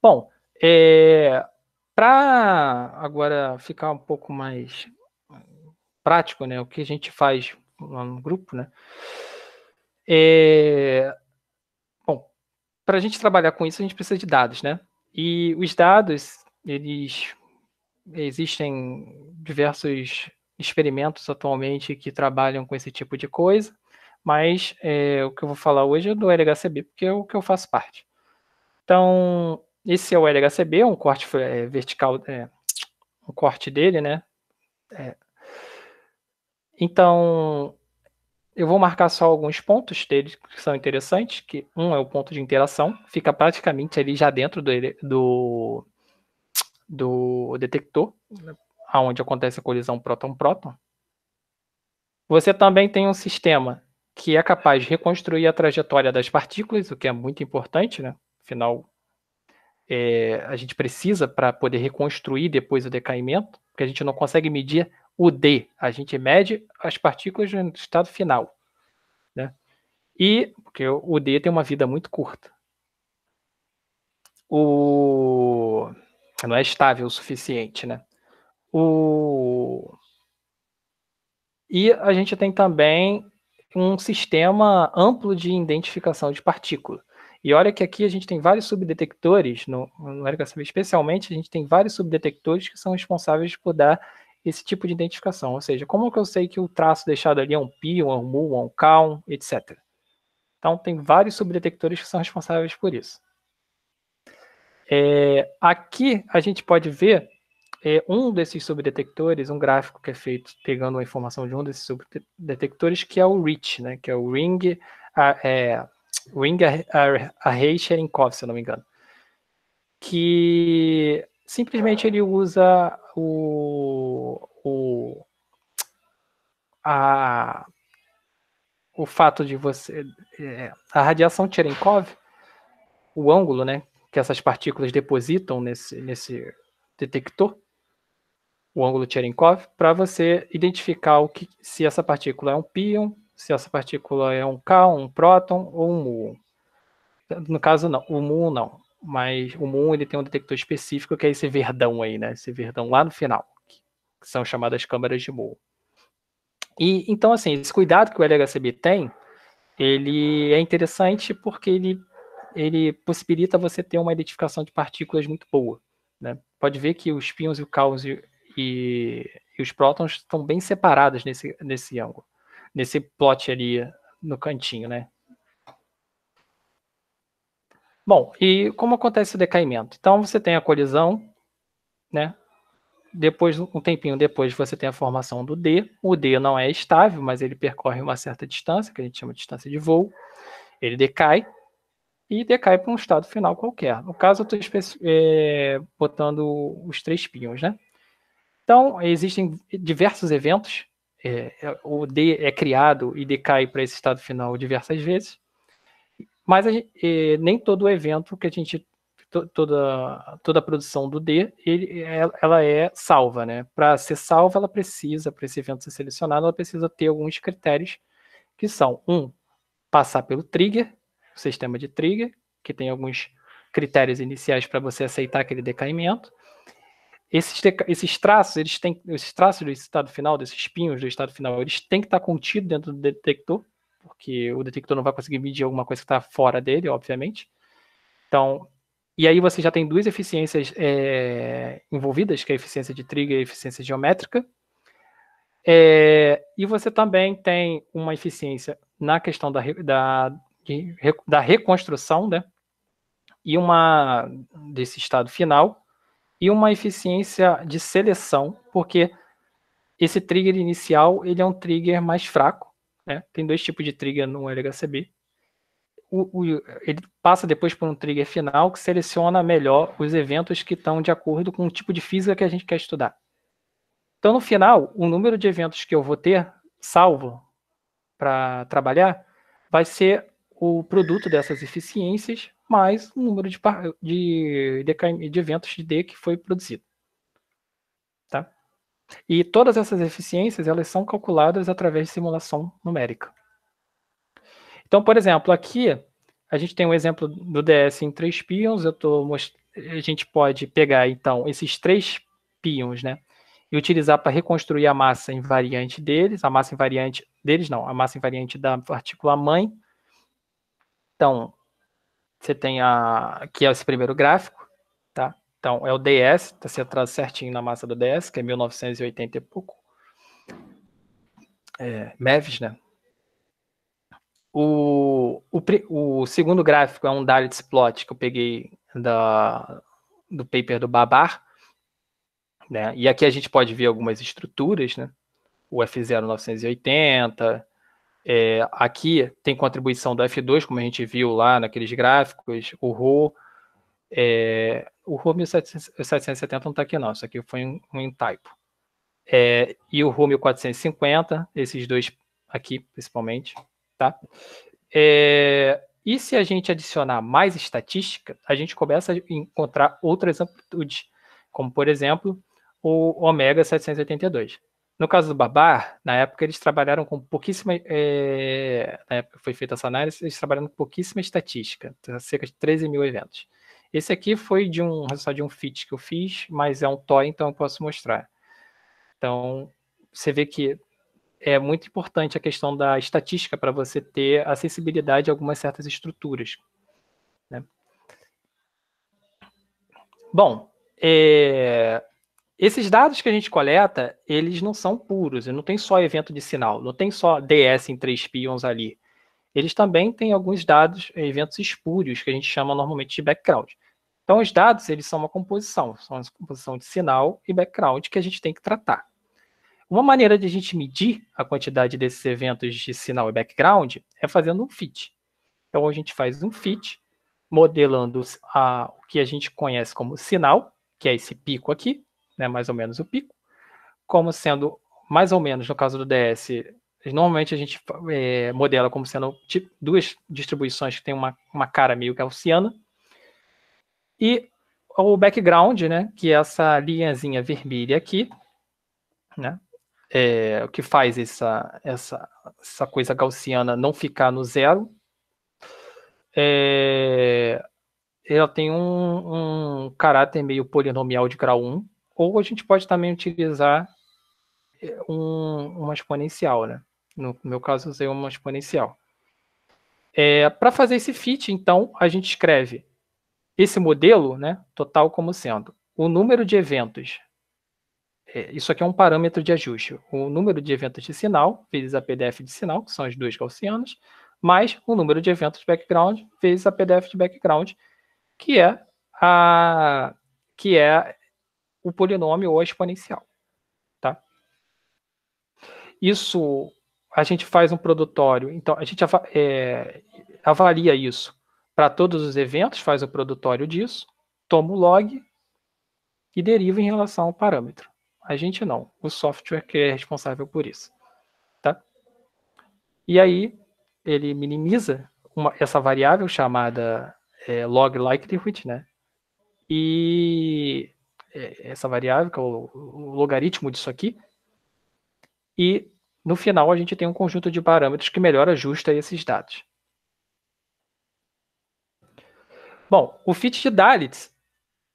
Bom, é, para agora ficar um pouco mais prático, né, o que a gente faz no grupo, né, é, para a gente trabalhar com isso, a gente precisa de dados, né? E os dados, eles existem diversos experimentos atualmente que trabalham com esse tipo de coisa, mas é, o que eu vou falar hoje é do LHCb, porque é o que eu faço parte. Então, esse é o LHCb, um corte é, vertical, é, um corte dele, né? É. Então, eu vou marcar só alguns pontos dele que são interessantes, que um é o ponto de interação, fica praticamente ali já dentro do, do, do detector, né, aonde acontece a colisão próton-próton. Você também tem um sistema que é capaz de reconstruir a trajetória das partículas, o que é muito importante, né? Afinal, é, a gente precisa para poder reconstruir depois o decaimento, porque a gente não consegue medir o D. A gente mede as partículas no estado final. Né? E porque o D tem uma vida muito curta. O não é estável o suficiente, né? O e a gente tem também um sistema amplo de identificação de partícula. E olha que aqui a gente tem vários subdetectores, no, no especialmente, a gente tem vários subdetectores que são responsáveis por dar esse tipo de identificação. Ou seja, como que eu sei que o traço deixado ali é um pi, um mu, um calm, etc. Então, tem vários subdetectores que são responsáveis por isso. É, aqui a gente pode ver é, um desses subdetectores, um gráfico que é feito pegando a informação de um desses subdetectores, que é o REACH, né, que é o Ring, a, é, Ring Array Cherenkov, se eu não me engano. Que simplesmente ele usa o, o, a, o fato de você. É, a radiação Cherenkov, o ângulo né, que essas partículas depositam nesse, nesse detector, o ângulo Cherenkov, para você identificar o que, se essa partícula é um pion, se essa partícula é um K, um próton ou um muon. No caso, não, o muon não. Mas o Moon ele tem um detector específico que é esse verdão aí, né? Esse verdão lá no final, que são chamadas câmeras de Moon. E então assim, esse cuidado que o LHCb tem, ele é interessante porque ele ele possibilita você ter uma identificação de partículas muito boa, né? Pode ver que os pions e o caos e, e, e os prótons estão bem separados nesse nesse ângulo, nesse plot ali no cantinho, né? Bom, e como acontece o decaimento? Então você tem a colisão, né? Depois, um tempinho depois, você tem a formação do D. O D não é estável, mas ele percorre uma certa distância, que a gente chama de distância de voo. Ele decai e decai para um estado final qualquer. No caso, eu estou é, botando os três pinhos, né? Então, existem diversos eventos. É, é, o D é criado e decai para esse estado final diversas vezes. Mas gente, eh, nem todo evento que a gente toda, toda a produção do D, ele, ela é salva, né? Para ser salva, ela precisa, para esse evento ser selecionado, ela precisa ter alguns critérios que são, um, passar pelo trigger, o sistema de trigger, que tem alguns critérios iniciais para você aceitar aquele decaimento. Esses, esses traços, eles têm, esses traços do estado final, desses espinhos do estado final, eles têm que estar tá contidos dentro do detector porque o detector não vai conseguir medir alguma coisa que está fora dele, obviamente. Então, e aí você já tem duas eficiências é, envolvidas, que é a eficiência de trigger e a eficiência geométrica. É, e você também tem uma eficiência na questão da, da, da reconstrução, né? E uma desse estado final, e uma eficiência de seleção, porque esse trigger inicial ele é um trigger mais fraco né? Tem dois tipos de trigger no LHCb. O, o, ele passa depois por um trigger final que seleciona melhor os eventos que estão de acordo com o tipo de física que a gente quer estudar. Então, no final, o número de eventos que eu vou ter salvo para trabalhar vai ser o produto dessas eficiências mais o número de, de, de, de eventos de D que foi produzido. E todas essas eficiências, elas são calculadas através de simulação numérica. Então, por exemplo, aqui a gente tem um exemplo do DS em três pions, eu tô most... a gente pode pegar, então, esses três pions, né, e utilizar para reconstruir a massa invariante deles, a massa invariante deles não, a massa invariante da partícula mãe. Então, você tem a, aqui é esse primeiro gráfico, então, é o DS, está se atrasa certinho na massa do DS, que é 1980 e pouco. É, né? O, o, o, segundo gráfico é um Dalit plot que eu peguei da, do paper do Babar. Né? E aqui a gente pode ver algumas estruturas, né? o F0980. É, aqui tem contribuição do F2, como a gente viu lá naqueles gráficos, o rho é, o Rume 770 não está aqui, não. Isso aqui foi um, um É, e o Rume 450, esses dois aqui, principalmente. Tá? É, e se a gente adicionar mais estatística, a gente começa a encontrar outras amplitudes, como, por exemplo, o omega 782. No caso do Babar, na época eles trabalharam com pouquíssima. É, na época que foi feita essa análise, eles trabalharam com pouquíssima estatística, cerca de 13 mil eventos. Esse aqui foi de um resultado de um fit que eu fiz, mas é um toy, então eu posso mostrar. Então, você vê que é muito importante a questão da estatística para você ter a sensibilidade a algumas certas estruturas. Né? Bom, é... esses dados que a gente coleta, eles não são puros, não tem só evento de sinal, não tem só DS em três pions ali eles também têm alguns dados, eh, eventos espúrios, que a gente chama normalmente de background. Então, os dados, eles são uma composição, são uma composição de sinal e background que a gente tem que tratar. Uma maneira de a gente medir a quantidade desses eventos de sinal e background é fazendo um fit. Então, a gente faz um fit, modelando a, o que a gente conhece como sinal, que é esse pico aqui, né, mais ou menos o pico, como sendo mais ou menos, no caso do DS, Normalmente a gente é, modela como sendo tipo, duas distribuições que tem uma, uma cara meio gaussiana. E o background, né, que é essa linhazinha vermelha aqui, né, é, o que faz essa, essa, essa coisa gaussiana não ficar no zero, é, ela tem um, um, caráter meio polinomial de grau 1, ou a gente pode também utilizar eh, um, uma exponencial, né? No meu caso, usei uma exponencial. É, Para fazer esse fit, então, a gente escreve esse modelo né, total como sendo o número de eventos. É, isso aqui é um parâmetro de ajuste. O número de eventos de sinal, vezes a PDF de sinal, que são as duas gaussianas, mais o número de eventos de background, vezes a PDF de background, que é, a, que é o polinômio ou a exponencial. Tá? Isso a gente faz um produtório. Então, a gente é, avalia isso para todos os eventos, faz o produtório disso, toma o log e deriva em relação ao parâmetro. A gente não, o software que é responsável por isso. Tá? E aí, ele minimiza uma, essa variável chamada é, log likelihood, né? E é, essa variável, que é o, o logaritmo disso aqui, e no final, a gente tem um conjunto de parâmetros que melhor ajusta esses dados. Bom, o fit de Dalits,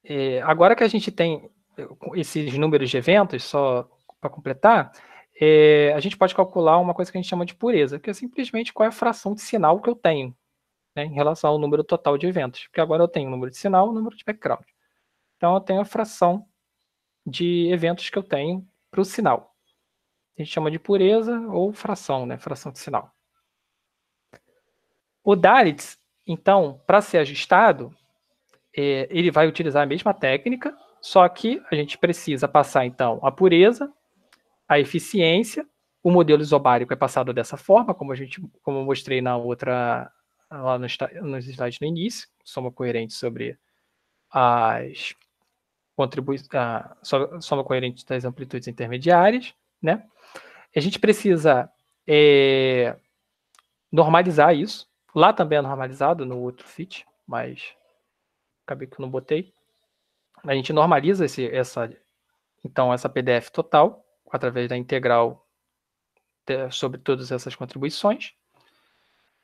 é, agora que a gente tem é, esses números de eventos, só para completar, é, a gente pode calcular uma coisa que a gente chama de pureza, que é simplesmente qual é a fração de sinal que eu tenho né, em relação ao número total de eventos. Porque agora eu tenho o número de sinal e o número de background. Então, eu tenho a fração de eventos que eu tenho para o sinal a gente chama de pureza ou fração, né? Fração de sinal. O Dalitz, então, para ser ajustado, é, ele vai utilizar a mesma técnica, só que a gente precisa passar, então, a pureza, a eficiência, o modelo isobárico é passado dessa forma, como, a gente, como eu mostrei na outra, lá nos, nos slides no início, soma coerente sobre as contribuições, soma coerente das amplitudes intermediárias, né? A gente precisa é, normalizar isso. Lá também é normalizado, no outro fit, mas acabei que eu não botei. A gente normaliza esse, essa, então, essa PDF total através da integral de, é, sobre todas essas contribuições.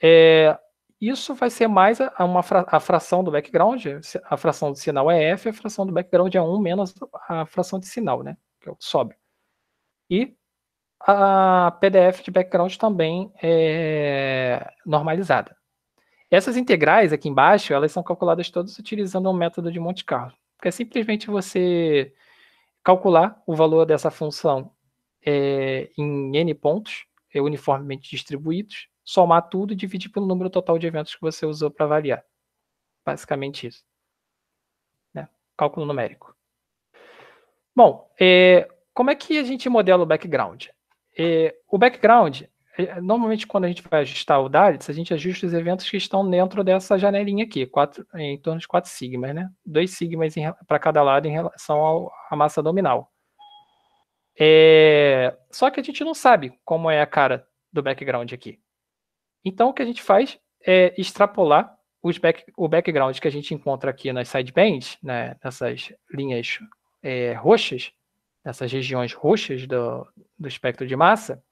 É, isso vai ser mais a, uma fra, a fração do background, a fração do sinal é f, a fração do background é 1 menos a fração de sinal, né? Que é o que sobe. E a PDF de background também é normalizada. Essas integrais aqui embaixo, elas são calculadas todas utilizando um método de Monte Carlo, que é simplesmente você calcular o valor dessa função é, em n pontos, é, uniformemente distribuídos, somar tudo e dividir pelo número total de eventos que você usou para avaliar. Basicamente isso. Né? Cálculo numérico. Bom, é, como é que a gente modela o background? E, o background, normalmente quando a gente vai ajustar o DALITS, a gente ajusta os eventos que estão dentro dessa janelinha aqui, quatro, em torno de 4 sigmas, né? 2 sigmas para cada lado em relação à massa nominal. É, só que a gente não sabe como é a cara do background aqui. Então, o que a gente faz é extrapolar back, o background que a gente encontra aqui nas sidebands, né, nessas linhas é, roxas, essas regiões roxas do, do espectro de massa,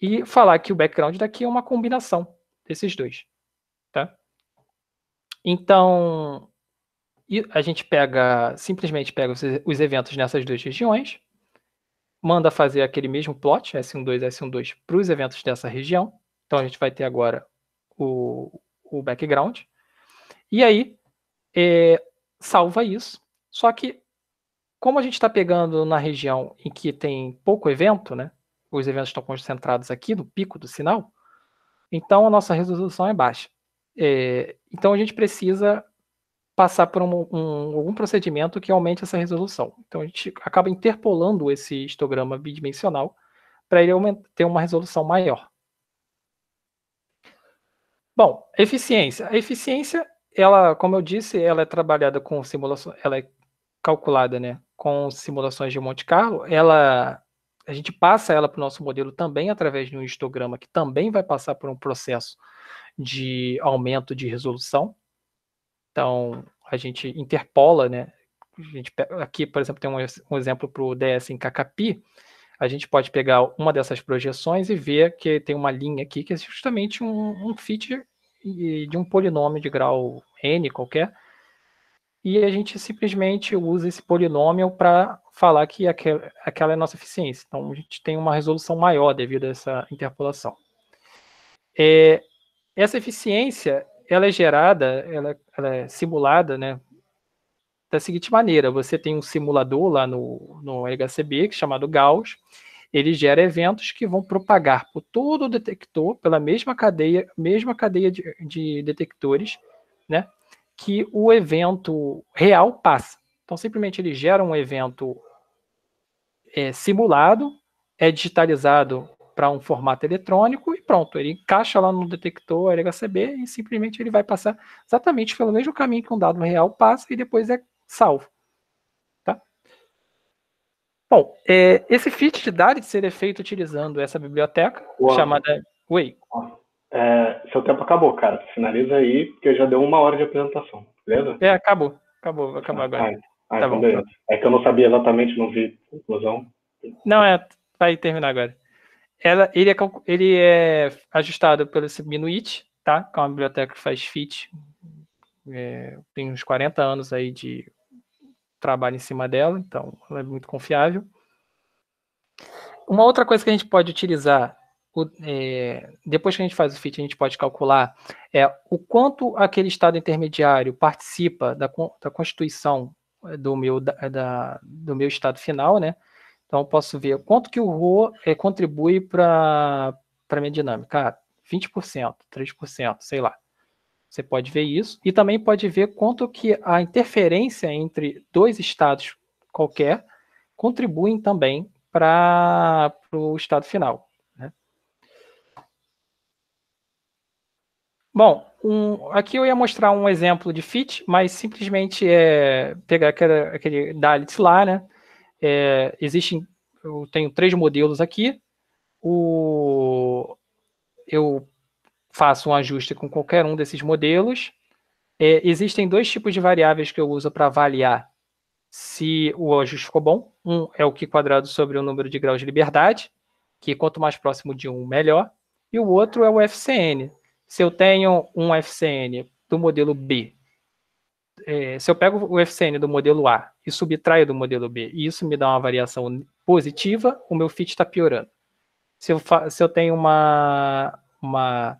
e falar que o background daqui é uma combinação desses dois. Tá? Então, a gente pega, simplesmente pega os, os eventos nessas duas regiões, manda fazer aquele mesmo plot, S12, s 2, para os eventos dessa região. Então a gente vai ter agora o, o background. E aí, é, salva isso. Só que como a gente está pegando na região em que tem pouco evento, né? Os eventos estão concentrados aqui no pico do sinal, então a nossa resolução é baixa. É, então a gente precisa passar por um, um, algum procedimento que aumente essa resolução. Então a gente acaba interpolando esse histograma bidimensional para ele ter uma resolução maior. Bom, eficiência. A eficiência, ela, como eu disse, ela é trabalhada com simulação, ela é calculada né, com simulações de Monte Carlo, ela a gente passa ela para o nosso modelo também através de um histograma que também vai passar por um processo de aumento de resolução. Então, a gente interpola, né? A gente, aqui, por exemplo, tem um, um exemplo para o DS em Kakapi. A gente pode pegar uma dessas projeções e ver que tem uma linha aqui que é justamente um, um feature de um polinômio de grau n qualquer, e a gente simplesmente usa esse polinômio para falar que aquela é a nossa eficiência. Então, a gente tem uma resolução maior devido a essa interpolação. É, essa eficiência, ela é gerada, ela, ela, é simulada, né, da seguinte maneira, você tem um simulador lá no, no LHCb, que é chamado Gauss, ele gera eventos que vão propagar por todo o detector, pela mesma cadeia, mesma cadeia de, de detectores, né, que o evento real passa. Então, simplesmente ele gera um evento é, simulado, é digitalizado para um formato eletrônico e pronto, ele encaixa lá no detector LHCb e simplesmente ele vai passar exatamente pelo mesmo caminho que um dado real passa e depois é salvo. Tá? Bom, é, esse fit de dados seria é feito utilizando essa biblioteca Uau. chamada... Way. É, seu tempo acabou, cara. Finaliza aí, porque já deu uma hora de apresentação, beleza? É, acabou. Acabou, acabou agora. Ah, tá então bom. É que eu não sabia exatamente, não vi conclusão. Não, é, vai terminar agora. Ela, ele, é, ele é ajustado pelo Minuit, tá? Que é uma biblioteca que faz fit. É, tem uns 40 anos aí de trabalho em cima dela, então ela é muito confiável. Uma outra coisa que a gente pode utilizar o, é, depois que a gente faz o fit, a gente pode calcular é, o quanto aquele estado intermediário participa da, da constituição é, do meu, da, da, do meu estado final, né? Então, posso ver quanto que o Rho é, contribui para a minha dinâmica. Ah, 20%, 3%, sei lá. Você pode ver isso. E também pode ver quanto que a interferência entre dois estados qualquer contribuem também para o estado final. Bom, um, aqui eu ia mostrar um exemplo de fit, mas simplesmente é pegar aquele, aquele lá, né? É, existem, eu tenho três modelos aqui. O, eu faço um ajuste com qualquer um desses modelos. É, existem dois tipos de variáveis que eu uso para avaliar se o ajuste ficou bom. Um é o que quadrado sobre o número de graus de liberdade, que quanto mais próximo de um, melhor. E o outro é o FCN, se eu tenho um FCN do modelo B, é, se eu pego o FCN do modelo A e subtraio do modelo B, e isso me dá uma variação positiva, o meu fit está piorando. Se eu, se eu tenho uma, uma,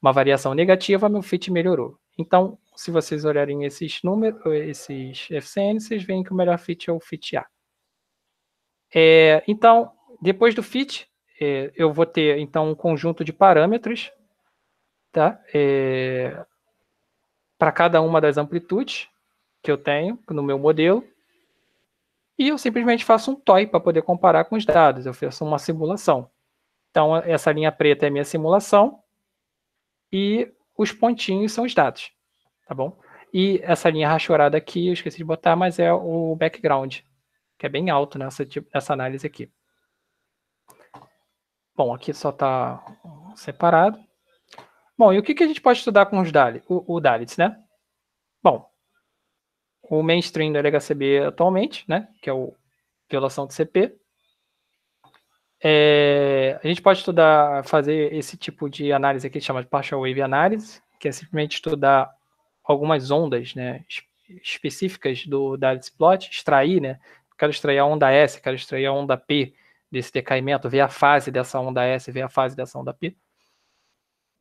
uma variação negativa, meu fit melhorou. Então, se vocês olharem esses números, esses FCN, vocês veem que o melhor fit é o fit A. É, então, depois do fit, é, eu vou ter então um conjunto de parâmetros tá? É, para cada uma das amplitudes que eu tenho no meu modelo. E eu simplesmente faço um toy para poder comparar com os dados. Eu faço uma simulação. Então, essa linha preta é a minha simulação. E os pontinhos são os dados. Tá bom? E essa linha rachurada aqui, eu esqueci de botar, mas é o background, que é bem alto nessa, nessa análise aqui. Bom, aqui só está separado. Bom, e o que, que a gente pode estudar com os Dali, o, o Dalits, né? Bom, o mainstream do LHCb atualmente, né, que é o violação de CP, é, a gente pode estudar, fazer esse tipo de análise que chama de partial wave análise, que é simplesmente estudar algumas ondas né, específicas do Dalitz plot, extrair, né? Quero extrair a onda S, quero extrair a onda P desse decaimento, ver a fase dessa onda S, ver a fase dessa onda P.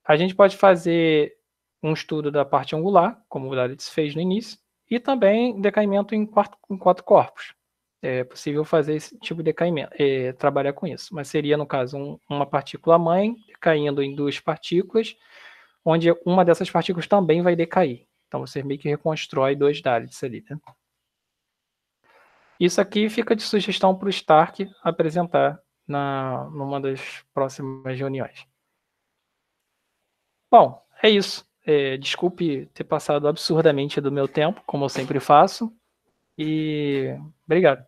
A gente pode fazer um estudo da parte angular, como o Dalitz fez no início, e também decaimento em, quatro, em quatro corpos. É possível fazer esse tipo de decaimento, é, trabalhar com isso. Mas seria, no caso, um, uma partícula mãe caindo em duas partículas, onde uma dessas partículas também vai decair. Então você meio que reconstrói dois Dalits ali. Né? Isso aqui fica de sugestão para o Stark apresentar na, numa das próximas reuniões. Bom, é isso. É, desculpe ter passado absurdamente do meu tempo, como eu sempre faço. E obrigado.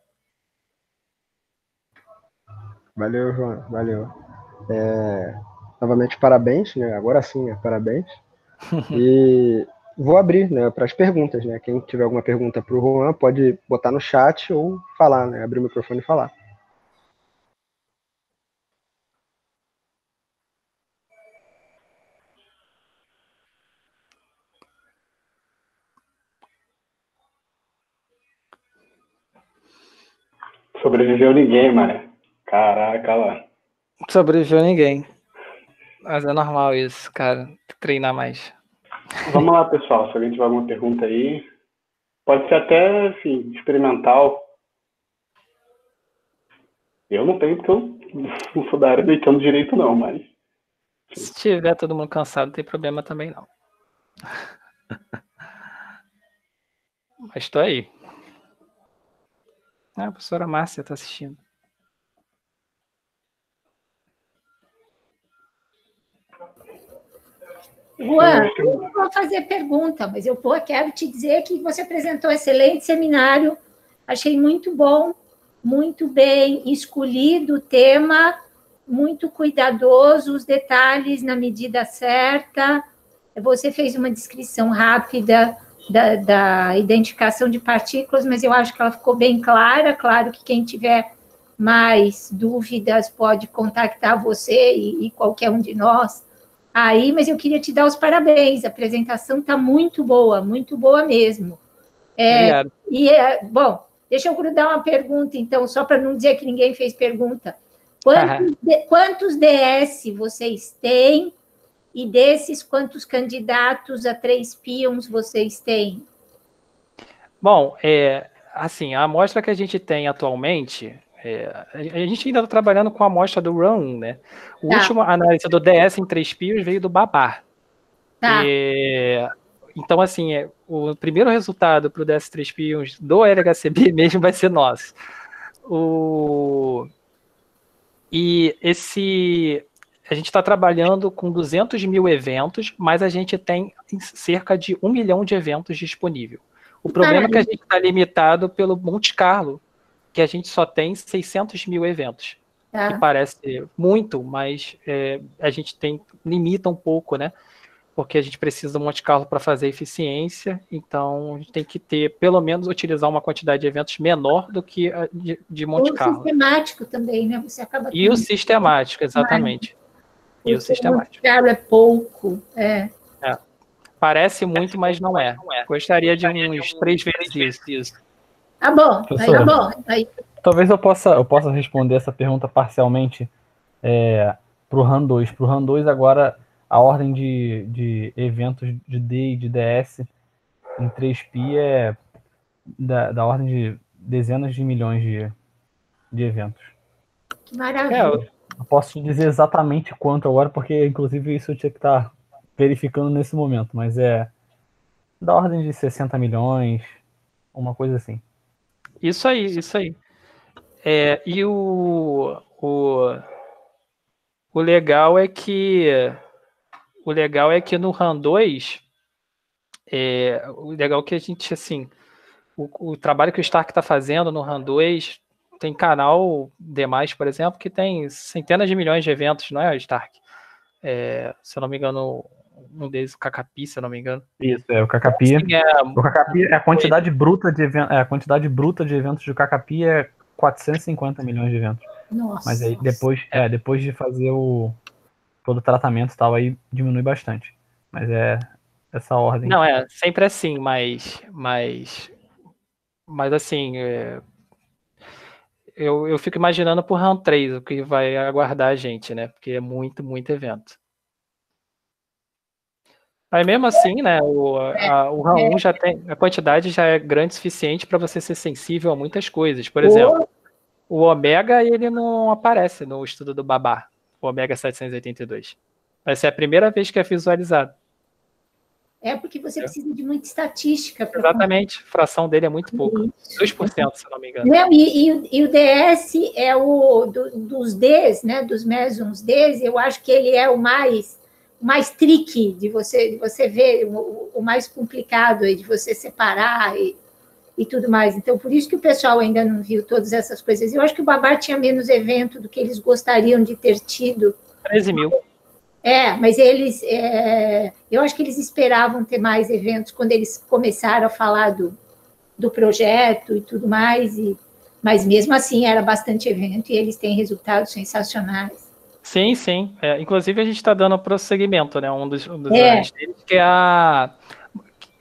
Valeu, João. Valeu. É, novamente, parabéns, né? Agora sim, é parabéns. E vou abrir né, para as perguntas, né? Quem tiver alguma pergunta para o Juan pode botar no chat ou falar, né? Abrir o microfone e falar. Sobreviveu ninguém, mano. Caraca, lá. Sobreviveu ninguém. Mas é normal isso, cara. Treinar mais. Vamos lá, pessoal. Se alguém tiver alguma pergunta aí, pode ser até, assim, experimental. Eu não tenho, porque eu não sou da área deitando direito, não, mas. Se tiver todo mundo cansado, não tem problema também, não. mas tô aí. Ah, a professora Márcia está assistindo. Juan, eu não vou fazer pergunta, mas eu quero te dizer que você apresentou um excelente seminário, achei muito bom, muito bem escolhido o tema, muito cuidadoso, os detalhes na medida certa. Você fez uma descrição rápida da, da identificação de partículas, mas eu acho que ela ficou bem clara. Claro que quem tiver mais dúvidas pode contactar você e, e qualquer um de nós aí, mas eu queria te dar os parabéns. A apresentação está muito boa, muito boa mesmo. É, e é, bom, deixa eu grudar uma pergunta, então, só para não dizer que ninguém fez pergunta. Quantos, quantos DS vocês têm e desses, quantos candidatos a três pions vocês têm? Bom, é, assim, a amostra que a gente tem atualmente, é, a gente ainda está trabalhando com a amostra do RAM, né? O tá. último análise do DS em três pions veio do Babar. Tá. então, assim, é, o primeiro resultado para o ds três Pions do LHCB mesmo vai ser nosso. O... E esse a gente está trabalhando com 200 mil eventos, mas a gente tem cerca de um milhão de eventos disponível. O problema Caralho. é que a gente está limitado pelo Monte Carlo, que a gente só tem 600 mil eventos. É. Que parece muito, mas é, a gente tem limita um pouco, né? Porque a gente precisa do Monte Carlo para fazer eficiência, então a gente tem que ter, pelo menos, utilizar uma quantidade de eventos menor do que a de, de Monte Ou Carlo. O sistemático também, né? Você acaba e o sistemático, exatamente. E o sistemático. é pouco. É. é. Parece muito, mas não é. Gostaria de uns três vezes isso. Tá bom, aí, tá bom. Aí. Talvez eu possa, eu possa responder essa pergunta parcialmente é, para o ran 2. Para o ran 2, agora, a ordem de, de eventos de D e de DS em 3P é da, da ordem de dezenas de milhões de, de eventos. Que maravilha. É, posso te dizer exatamente quanto agora, porque inclusive isso eu tinha que estar tá verificando nesse momento, mas é da ordem de 60 milhões, uma coisa assim. Isso aí, isso aí. É, e o, o, o legal é que o legal é que no RAN 2 é, o legal é que a gente assim o, o trabalho que o Stark está fazendo no RAN 2 tem canal demais, por exemplo, que tem centenas de milhões de eventos, não é, Stark? É, se eu não me engano, um deles, o Cacapi, se eu não me engano. Isso, é, o Cacapi. Assim, é, o Cacapi, a quantidade bruta de eventos, é, a quantidade bruta de eventos do Cacapi é 450 milhões de eventos. Nossa. Mas aí depois, é, depois de fazer o todo o tratamento e tal, aí diminui bastante. Mas é essa ordem. Não, é, sempre é assim, mas mas mas assim, eu, eu fico imaginando por round 3 o que vai aguardar a gente, né? Porque é muito, muito evento. Mas mesmo assim, né? O, a, o round 1 já tem. A quantidade já é grande o suficiente para você ser sensível a muitas coisas. Por exemplo, o Omega ele não aparece no estudo do Babá, o Omega 782. Vai ser a primeira vez que é visualizado. É porque você é. precisa de muita estatística. Exatamente, a fração dele é muito pouca. 2%, se não me engano. Não, e, e, e o DS é o do, dos Ds, né? Dos mesons Ds, eu acho que ele é o mais mais tricky de você de você ver o, o mais complicado de você separar e, e tudo mais. Então, por isso que o pessoal ainda não viu todas essas coisas. Eu acho que o Babar tinha menos evento do que eles gostariam de ter tido. 13 mil. É, mas eles, é, eu acho que eles esperavam ter mais eventos quando eles começaram a falar do, do projeto e tudo mais, e, mas mesmo assim era bastante evento e eles têm resultados sensacionais. Sim, sim. É, inclusive a gente está dando prosseguimento, né? Um dos, um dos é. deles que é a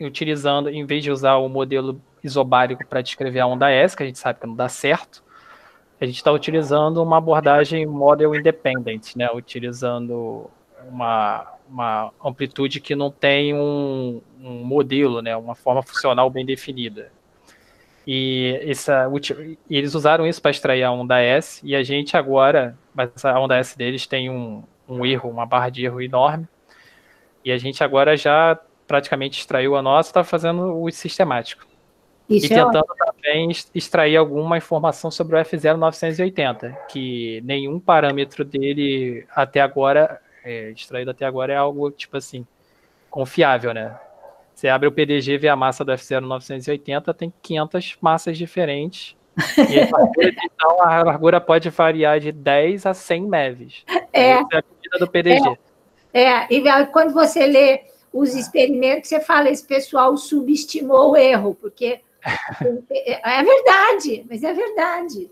utilizando, em vez de usar o modelo isobárico para descrever a onda S, que a gente sabe que não dá certo, a gente está utilizando uma abordagem model independent, né? Utilizando uma, uma amplitude que não tem um, um modelo, né, uma forma funcional bem definida. E essa, eles usaram isso para extrair a onda S, e a gente agora, mas a onda S deles tem um, um erro, uma barra de erro enorme, e a gente agora já praticamente extraiu a nossa, está fazendo o sistemático. Isso e é tentando também extrair alguma informação sobre o F0980, que nenhum parâmetro dele até agora é, extraído até agora é algo, tipo assim, confiável, né? Você abre o PDG, vê a massa do F0 980, tem 500 massas diferentes. E aí, então a largura pode variar de 10 a 100 meves. É. é a medida do PDG. É. é, e quando você lê os experimentos, você fala, esse pessoal subestimou o erro, porque é verdade, mas é verdade.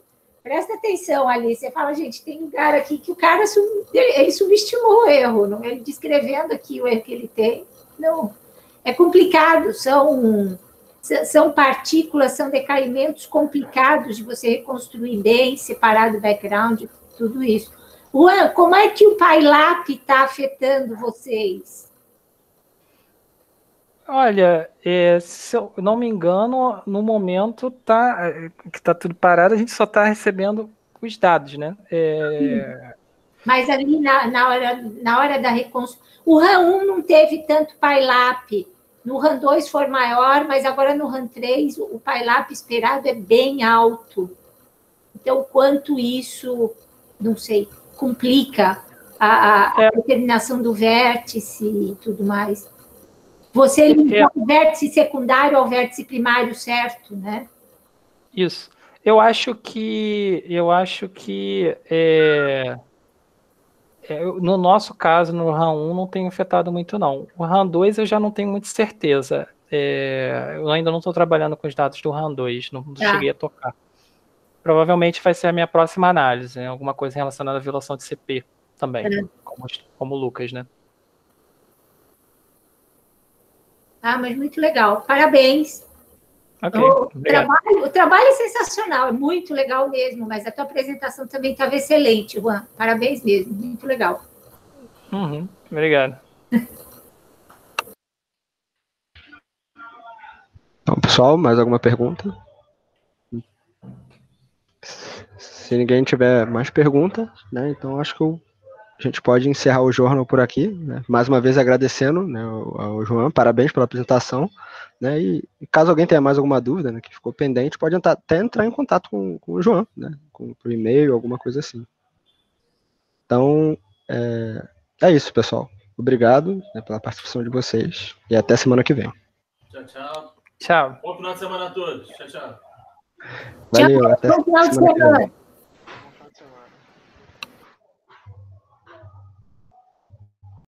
Presta atenção ali, você fala, gente, tem lugar aqui que o cara ele subestimou o erro, não, ele descrevendo aqui o erro que ele tem. Não, é complicado, são, são partículas, são decaimentos complicados de você reconstruir bem, separar do background, tudo isso. Juan, como é que o PyLap está afetando vocês? Olha, é, se eu não me engano, no momento tá, é, que está tudo parado, a gente só está recebendo os dados, né? É... Mas ali na, na, hora, na hora da reconstrução. O RAN 1 não teve tanto pylap. No RAN 2 foi maior, mas agora no RAN 3 o pylap esperado é bem alto. Então, quanto isso, não sei, complica a, a, a é. determinação do vértice e tudo mais. Você elimina é, o vértice secundário ao vértice primário, certo, né? Isso. Eu acho que eu acho que é, é, no nosso caso, no RAM 1, não tem afetado muito, não. O RAM 2 eu já não tenho muita certeza. É, eu ainda não estou trabalhando com os dados do RAM 2, não tá. cheguei a tocar. Provavelmente vai ser a minha próxima análise, né? alguma coisa relacionada à violação de CP também, é. como, como o Lucas, né? Ah, mas muito legal. Parabéns. Okay, o, trabalho, o, trabalho, é sensacional, é muito legal mesmo, mas a tua apresentação também estava excelente, Juan. Parabéns mesmo, muito legal. Uhum, obrigado. então, pessoal, mais alguma pergunta? Se ninguém tiver mais perguntas, né, então acho que eu a gente pode encerrar o jornal por aqui. Né? Mais uma vez agradecendo né, ao, João, parabéns pela apresentação. Né? E, e caso alguém tenha mais alguma dúvida né, que ficou pendente, pode entrar, até entrar em contato com, com o João, né, com, por e-mail, alguma coisa assim. Então, é, é isso, pessoal. Obrigado né, pela participação de vocês e até semana que vem. Tchau, tchau. Tchau. Bom final de semana a todos. Tchau, tchau. Valeu, tchau, até bom final de semana. semana.